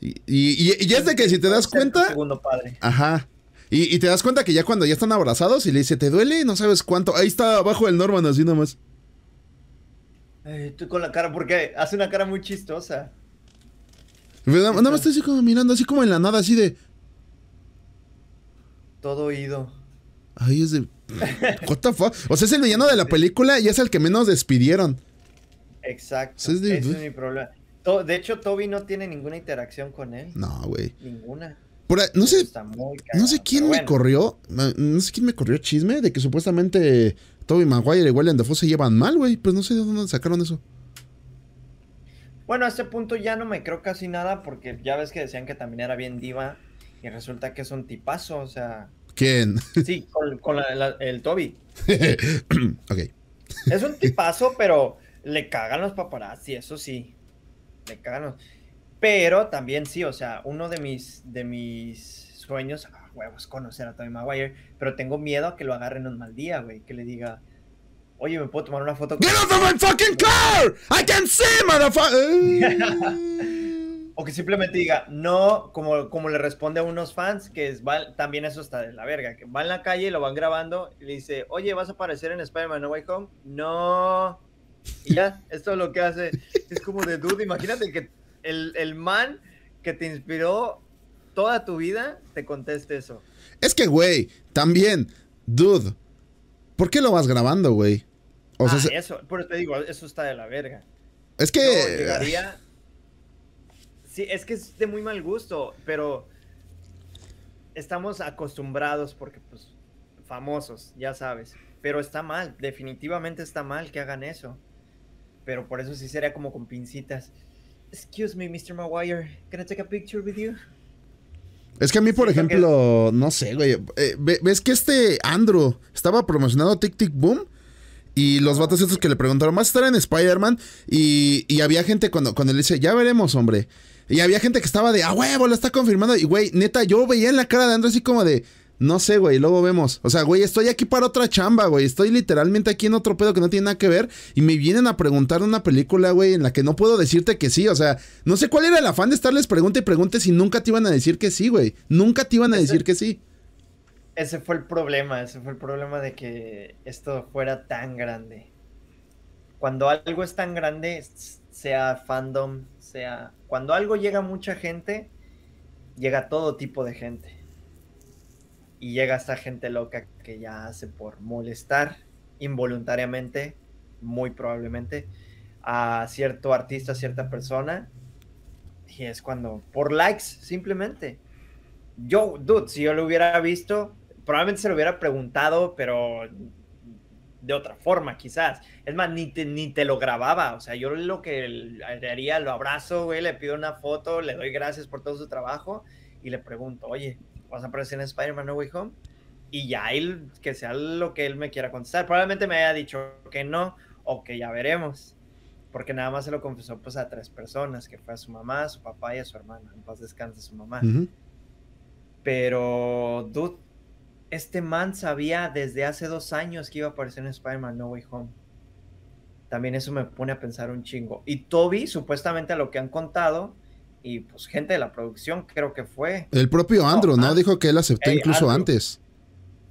Y, es de que si te das cuenta... Segundo padre. Ajá. Y, te das cuenta que ya cuando ya están abrazados y le dice, ¿te duele? No sabes cuánto. Ahí está abajo el Norman, así nomás. Eh, tú con la cara, porque hace una cara muy chistosa. Nada, más está así como mirando, así como en la nada, así de. Todo oído. Ay, es de. O sea, es el villano de la película y es el que menos despidieron. Exacto. es Ese es mi problema. De hecho, Toby no tiene ninguna interacción con él. No, güey. Ninguna. no, sé, no sé quién me corrió. No sé quién me corrió chisme de que supuestamente Toby Maguire y William Dafoe se llevan mal, güey. Pues no sé de dónde sacaron eso. Bueno, a este punto ya no me creo casi nada porque ya ves que decían que también era bien diva y resulta que es un tipazo, o sea... ¿Quién? Sí, con, el Toby. ok. Es un tipazo, pero le cagan los paparazzi, eso sí. Le cagan los... Pero también sí, o sea, uno de mis, de mis sueños, ah, huevos, conocer a Toby Maguire, pero tengo miedo a que lo agarren un mal día, güey, que le diga... Oye, ¿me puedo tomar una foto? ¡Get off of my fucking car! ¡I can see, motherfucker! o que simplemente diga, no, como, como le responde a unos fans, que también eso está de la verga, que va en la calle, y lo van grabando, y le dice, oye, ¿vas a aparecer en Spider-Man No Way Home? No. Y ya, esto es lo que hace. Es como de dude, imagínate que el, el man que te inspiró toda tu vida te conteste eso. Es que, güey, también, dude, ¿por qué lo vas grabando, güey? Ah, eso, te digo, eso está de la verga. Es que. Eh, sí, es que es de muy mal gusto, pero estamos acostumbrados porque, pues, famosos, ya sabes. Pero está mal, definitivamente está mal que hagan eso. Pero por eso sí sería como con pincitas. Excuse me, Mr. Maguire, can I take a picture with you? Es que a mí, por ejemplo, no sé, güey. Eh, ¿Ves que este Andro estaba promocionando Tic Tic Boom? Y los vatos estos que le preguntaron, más a estar en Spider-Man? Y, y, había gente cuando, cuando le dice, ya veremos, hombre. Y había gente que estaba de, ah, huevo, lo está confirmando. Y, güey, neta, yo veía en la cara de Andrew así como de, no sé, güey, luego vemos. O sea, güey, estoy aquí para otra chamba, güey. Estoy literalmente aquí en otro pedo que no tiene nada que ver. Y me vienen a preguntar una película, güey, en la que no puedo decirte que sí. O sea, no sé cuál era el afán de estarles pregunta y pregunte si nunca te iban a decir que sí, güey. Nunca te iban a decir que sí. Ese fue el problema, ese fue el problema de que esto fuera tan grande. Cuando algo es tan grande, sea fandom, sea... Cuando algo llega a mucha gente, llega todo tipo de gente. Y llega esta gente loca que ya hace por molestar involuntariamente, muy probablemente, a cierto artista, a cierta persona. Y es cuando, por likes, simplemente. Yo, dude, si yo lo hubiera visto, probablemente se lo hubiera preguntado, pero de otra forma, quizás. Es más, ni te, lo grababa. O sea, yo lo que le haría, lo abrazo, güey, le pido una foto, le doy gracias por todo su trabajo y le pregunto, oye, ¿vas a aparecer en Spider-Man No Way Home? Y ya él, que sea lo que él me quiera contestar. Probablemente me haya dicho que no o que ya veremos. Porque nada más se lo confesó pues a tres personas, que fue a su mamá, a su papá y a su hermana. En paz descanse su mamá. Pero, dude, este man sabía desde hace dos años que iba a aparecer en Spider-Man No Way Home. También eso me pone a pensar un chingo. Y Toby, supuestamente a lo que han contado, y pues gente de la producción creo que fue. El propio Andrew, ¿no? Ah, dijo que él aceptó eh, incluso antes.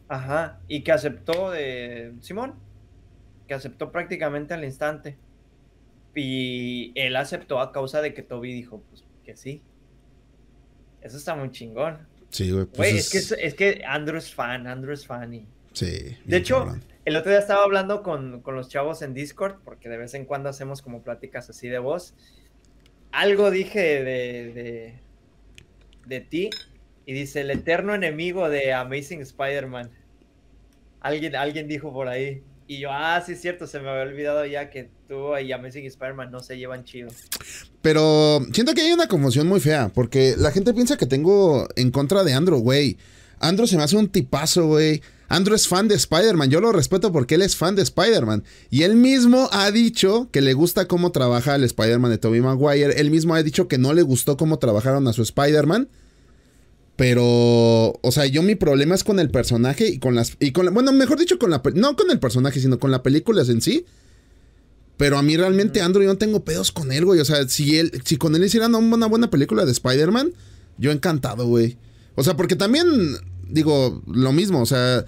Ajá, y que aceptó de Simón, que aceptó prácticamente al instante. Y él aceptó a causa de que Toby dijo, pues que sí. Eso está muy chingón. Sí, güey. Pues es... que, es Andrew es fan, Andrew es fan. Sí. De hecho, el otro día estaba hablando con, los chavos en Discord, porque de vez en cuando hacemos como pláticas así de voz. Algo dije de, de, de ti y dice, el eterno enemigo de Amazing Spider-Man. Alguien, alguien dijo por ahí. Y yo, ah, sí, es cierto, se me había olvidado ya que tú y Amazing Spider-Man no se llevan chido. Pero siento que hay una confusión muy fea, porque la gente piensa que tengo en contra de Andrew, güey. Andrew se me hace un tipazo, güey. Andrew es fan de Spider-Man, yo lo respeto porque él es fan de Spider-Man. Y él mismo ha dicho que le gusta cómo trabaja el Spider-Man de Tobey Maguire. Él mismo ha dicho que no le gustó cómo trabajaron a su Spider-Man. Pero, o sea, yo mi problema es con el personaje y con las. bueno, mejor dicho, con la. No con el personaje, sino con la película en sí. Pero a mí realmente, Andrew, yo no tengo pedos con él, güey. O sea, si, él, si con él hicieran una buena película de Spider-Man, yo encantado, güey. O sea, porque también, digo, lo mismo. O sea,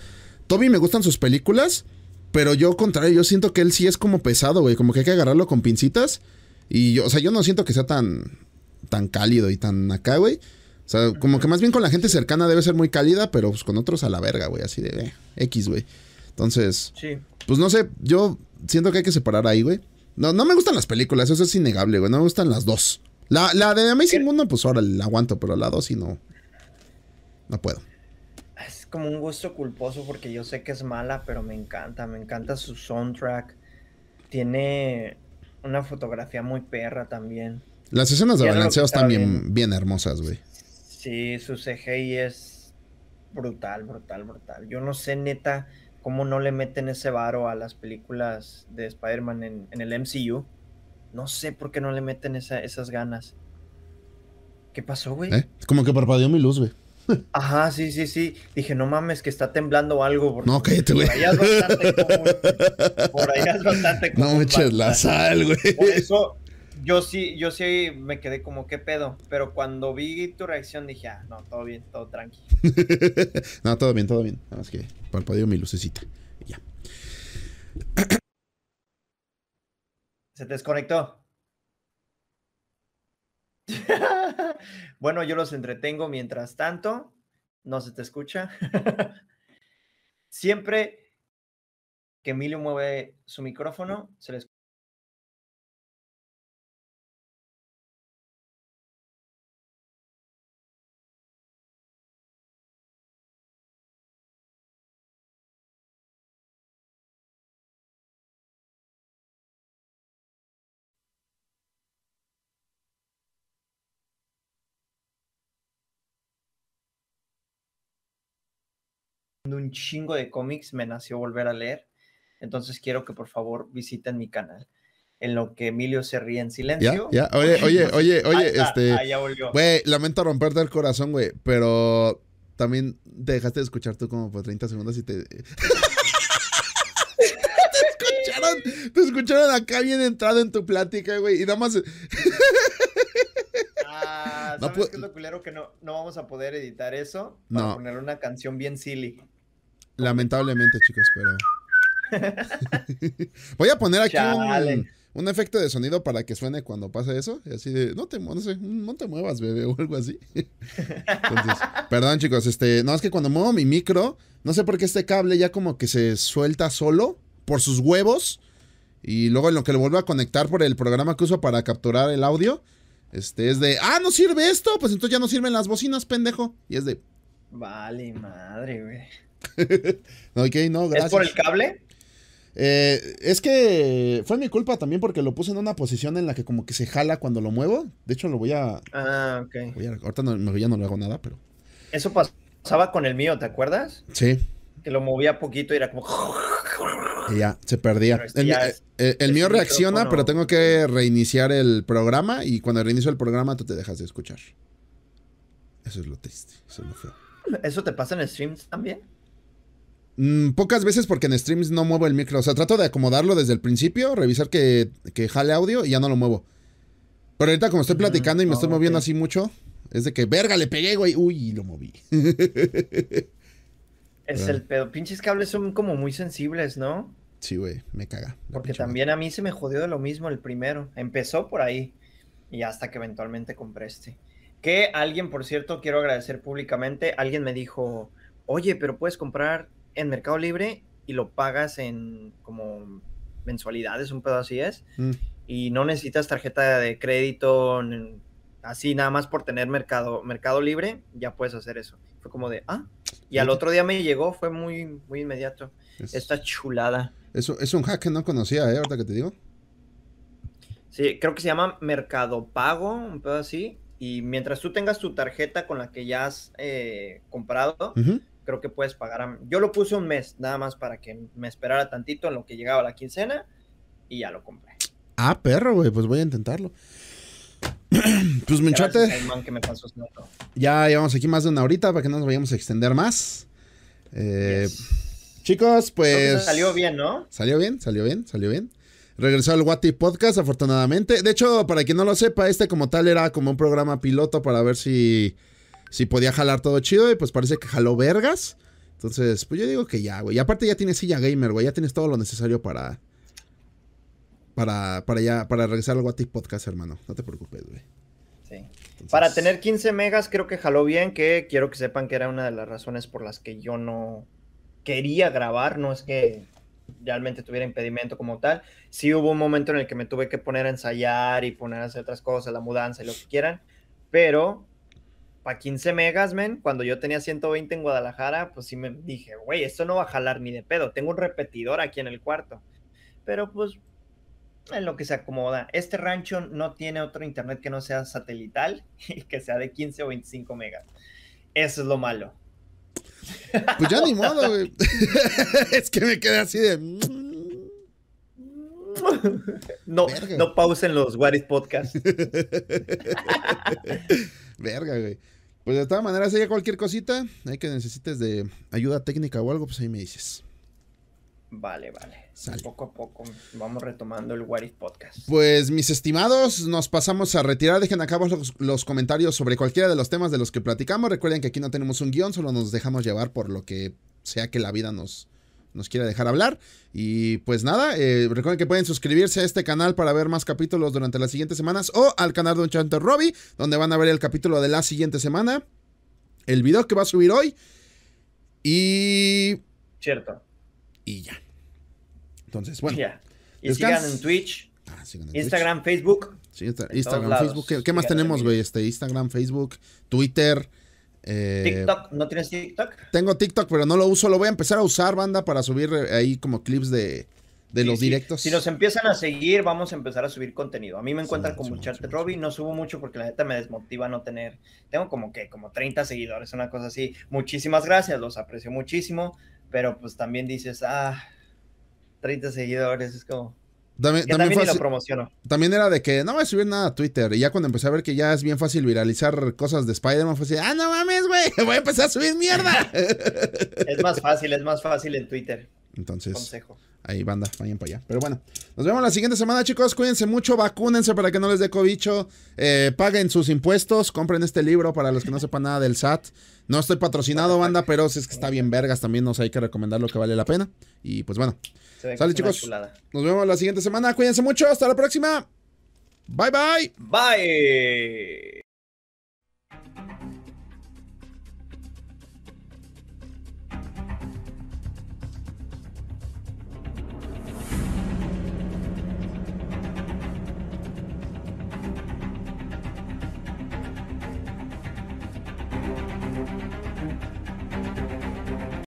Toby me gustan sus películas, pero yo, contrario, yo siento que él sí es como pesado, güey. Como que hay que agarrarlo con pincitas. Y yo, o sea, yo no siento que sea tan, tan cálido y tan acá, güey. O sea, como que más bien con la gente cercana debe ser muy cálida, pero pues con otros a la verga, güey, así de eh, X, güey. Entonces, pues no sé, yo siento que hay que separar ahí, güey. No, no me gustan las películas, eso es innegable, güey. No me gustan las dos. La, de Amazing Mundo, pues ahora la aguanto, pero la dos sí no. No puedo. Es como un gusto culposo porque yo sé que es mala, pero me encanta. Me encanta su soundtrack. Tiene una fotografía muy perra también. Las escenas de balanceo están bien hermosas, güey. Sí, su CGI es brutal, brutal, brutal. Yo no sé neta cómo no le meten ese varo a las películas de Spider-Man en, el MCU. No sé por qué no le meten esas ganas. ¿Qué pasó, güey? Es ¿Eh? Como que parpadeó mi luz, güey. Ajá, sí, sí, sí. Dije, no mames, que está temblando algo. no, cállate, güey. Por allá es bastante común. Por ahí es bastante común. No me eches la sal, güey. eso, yo sí, yo sí me quedé como, ¿qué pedo? Pero cuando vi tu reacción dije, ah, no, todo bien, todo tranqui. no, todo bien, todo bien. Nada más que palpadeo mi lucecita. ya. Se desconectó. bueno, yo los entretengo mientras tanto. No se te escucha. Siempre que Emilio mueve su micrófono, se les un chingo de cómics, me nació volver a leer. Entonces quiero que por favor visiten mi canal. En lo que Emilio se ríe en silencio. Oye, oye, oye, oye, este. Güey, lamento romperte el corazón, güey, pero también te dejaste de escuchar tú como por 30 segundos y te. te escucharon, te escucharon acá bien entrado en tu plática, güey, y nada más. Ah, ¿sabes qué es lo culero? Que no, no vamos a poder editar eso para no. poner una canción bien silly. Lamentablemente, chicos, pero. Voy a poner aquí un, efecto de sonido para que suene cuando pase eso. Así de, no te, no no te muevas, bebé, o algo así. Entonces, perdón, chicos, este, no, es que cuando muevo mi micro, no sé por qué este cable ya como que se suelta solo por sus huevos. Y luego en lo que lo vuelvo a conectar por el programa que uso para capturar el audio, este es de, ah, no sirve esto, pues entonces ya no sirven las bocinas, pendejo. Y es de. Vale, madre, güey. no, gracias. ¿Es por el cable? Eh, es que fue mi culpa también porque lo puse en una posición en la que como que se jala cuando lo muevo. De hecho, lo voy a... Ah, ok. ahorita no, ya no le hago nada, pero... Eso pasaba con el mío, ¿te acuerdas? Sí. Que lo movía poquito y era como... Y ya, se perdía. Este el, eh, mío reacciona, pero tengo que reiniciar el programa y cuando reinicio el programa tú te dejas de escuchar. Eso es lo triste, eso es lo feo. ¿Eso te pasa en streams también? Mm, pocas veces porque en streams no muevo el micro. O sea, trato de acomodarlo desde el principio, revisar que, jale audio y ya no lo muevo. Pero ahorita como estoy platicando y me estoy ah, moviendo así mucho, es de que, verga, le pegué, güey. Uy, lo moví. es el pedo. Pinches cables son como muy sensibles, ¿no? Sí, güey, me caga. Porque también a mí se me jodió de lo mismo el primero. Empezó por ahí y hasta que eventualmente compré este. Que alguien, por cierto, quiero agradecer públicamente. Alguien me dijo, oye, pero puedes comprar en Mercado Libre y lo pagas en como mensualidades, un pedo así es. Mm. Y no necesitas tarjeta de crédito, así nada más por tener mercado, mercado libre, ya puedes hacer eso. Fue como de, ah, y al otro día me llegó, fue muy, muy inmediato. está Esta chulada. Eso es un hack que no conocía, ¿eh? Ahorita que te digo. Sí, creo que se llama Mercado Pago, un pedo así. Y mientras tú tengas tu tarjeta con la que ya has eh, comprado, creo que puedes pagar. A... Yo lo puse un mes, nada más para que me esperara tantito en lo que llegaba la quincena y ya lo compré. Ah, perro, güey, pues voy a intentarlo. pues menchate. ya llevamos aquí más de una horita para que no nos vayamos a extender más. Eh, chicos, pues. Salió bien, ¿no? Salió bien, salió bien, salió bien. Regresó al Wati Podcast, afortunadamente. De hecho, para quien no lo sepa, este como tal era como un programa piloto para ver si si podía jalar todo chido, y pues parece que jaló vergas. Entonces, pues yo digo que ya, güey. Y aparte ya tienes silla gamer, güey. Ya tienes todo lo necesario para. Para, para ya, para regresar a Podcast, hermano. No te preocupes, güey. Sí. Para tener 15 megas, creo que jaló bien, que quiero que sepan que era una de las razones por las que yo no quería grabar. No es que realmente tuviera impedimento como tal. Sí hubo un momento en el que me tuve que poner a ensayar y poner a hacer otras cosas, la mudanza y lo que quieran, pero para 15 megas, men, cuando yo tenía 120 en Guadalajara, pues sí me dije, güey, esto no va a jalar ni de pedo. Tengo un repetidor aquí en el cuarto. Pero pues, en lo que se acomoda. Este rancho no tiene otro internet que no sea satelital y que sea de 15 o 25 megas. Eso es lo malo. Pues ya ni modo, güey. es que me quedé así de. Mm". no, no pausen los What Podcast. Verga, güey. Pues de todas maneras, si hay cualquier cosita, hay que necesites de ayuda técnica o algo, pues ahí me dices. Vale, vale. Poco a poco vamos retomando el What Podcast. Pues mis estimados, nos pasamos a retirar. Dejen acá los, los, comentarios sobre cualquiera de los temas de los que platicamos. Recuerden que aquí no tenemos un guión, solo nos dejamos llevar por lo que sea que la vida nos, nos quiera dejar hablar. Y pues nada, eh, recuerden que pueden suscribirse a este canal para ver más capítulos durante las siguientes semanas o al canal de Enchanter Robbie, donde van a ver el capítulo de la siguiente semana, el video que va a subir hoy y... Cierto. Y ya. Entonces, bueno. Y ah, sigan en Twitch. Instagram, Facebook. Sí, Instagram, Facebook. ¿Qué, más tenemos, güey? Este, Instagram, Facebook, Twitter. Eh, TikTok, ¿no tienes TikTok? Tengo TikTok, pero no lo uso. Lo voy a empezar a usar, banda, para subir eh, ahí como clips de, de los directos. Si nos empiezan a seguir, vamos a empezar a subir contenido. A mí me encuentran como de Robby. No subo mucho porque la gente me desmotiva no tener. Tengo como que como 30 seguidores, una cosa así. Muchísimas gracias, los aprecio muchísimo. Pero pues también dices, ah, 30 seguidores, es como. También, también, También era de que no voy a subir nada a Twitter. Y ya cuando empecé a ver que ya es bien fácil viralizar cosas de Spider-Man, fue así, ah, no mames, güey, voy a empezar a subir mierda. es más fácil, es más fácil en Twitter. Entonces, Consejo. ahí banda, vayan para allá. Pero bueno, nos vemos la siguiente semana, chicos. Cuídense mucho, vacúnense para que no les dé cobicho. Eh, paguen sus impuestos, compren este libro para los que no sepan nada del SAT. No estoy patrocinado, banda, pero si es que está bien vergas, también nos hay que recomendar lo que vale la pena. Y pues bueno. Sale chicos. Nos vemos la siguiente semana. Cuídense mucho. Hasta la próxima. Bye bye. Bye.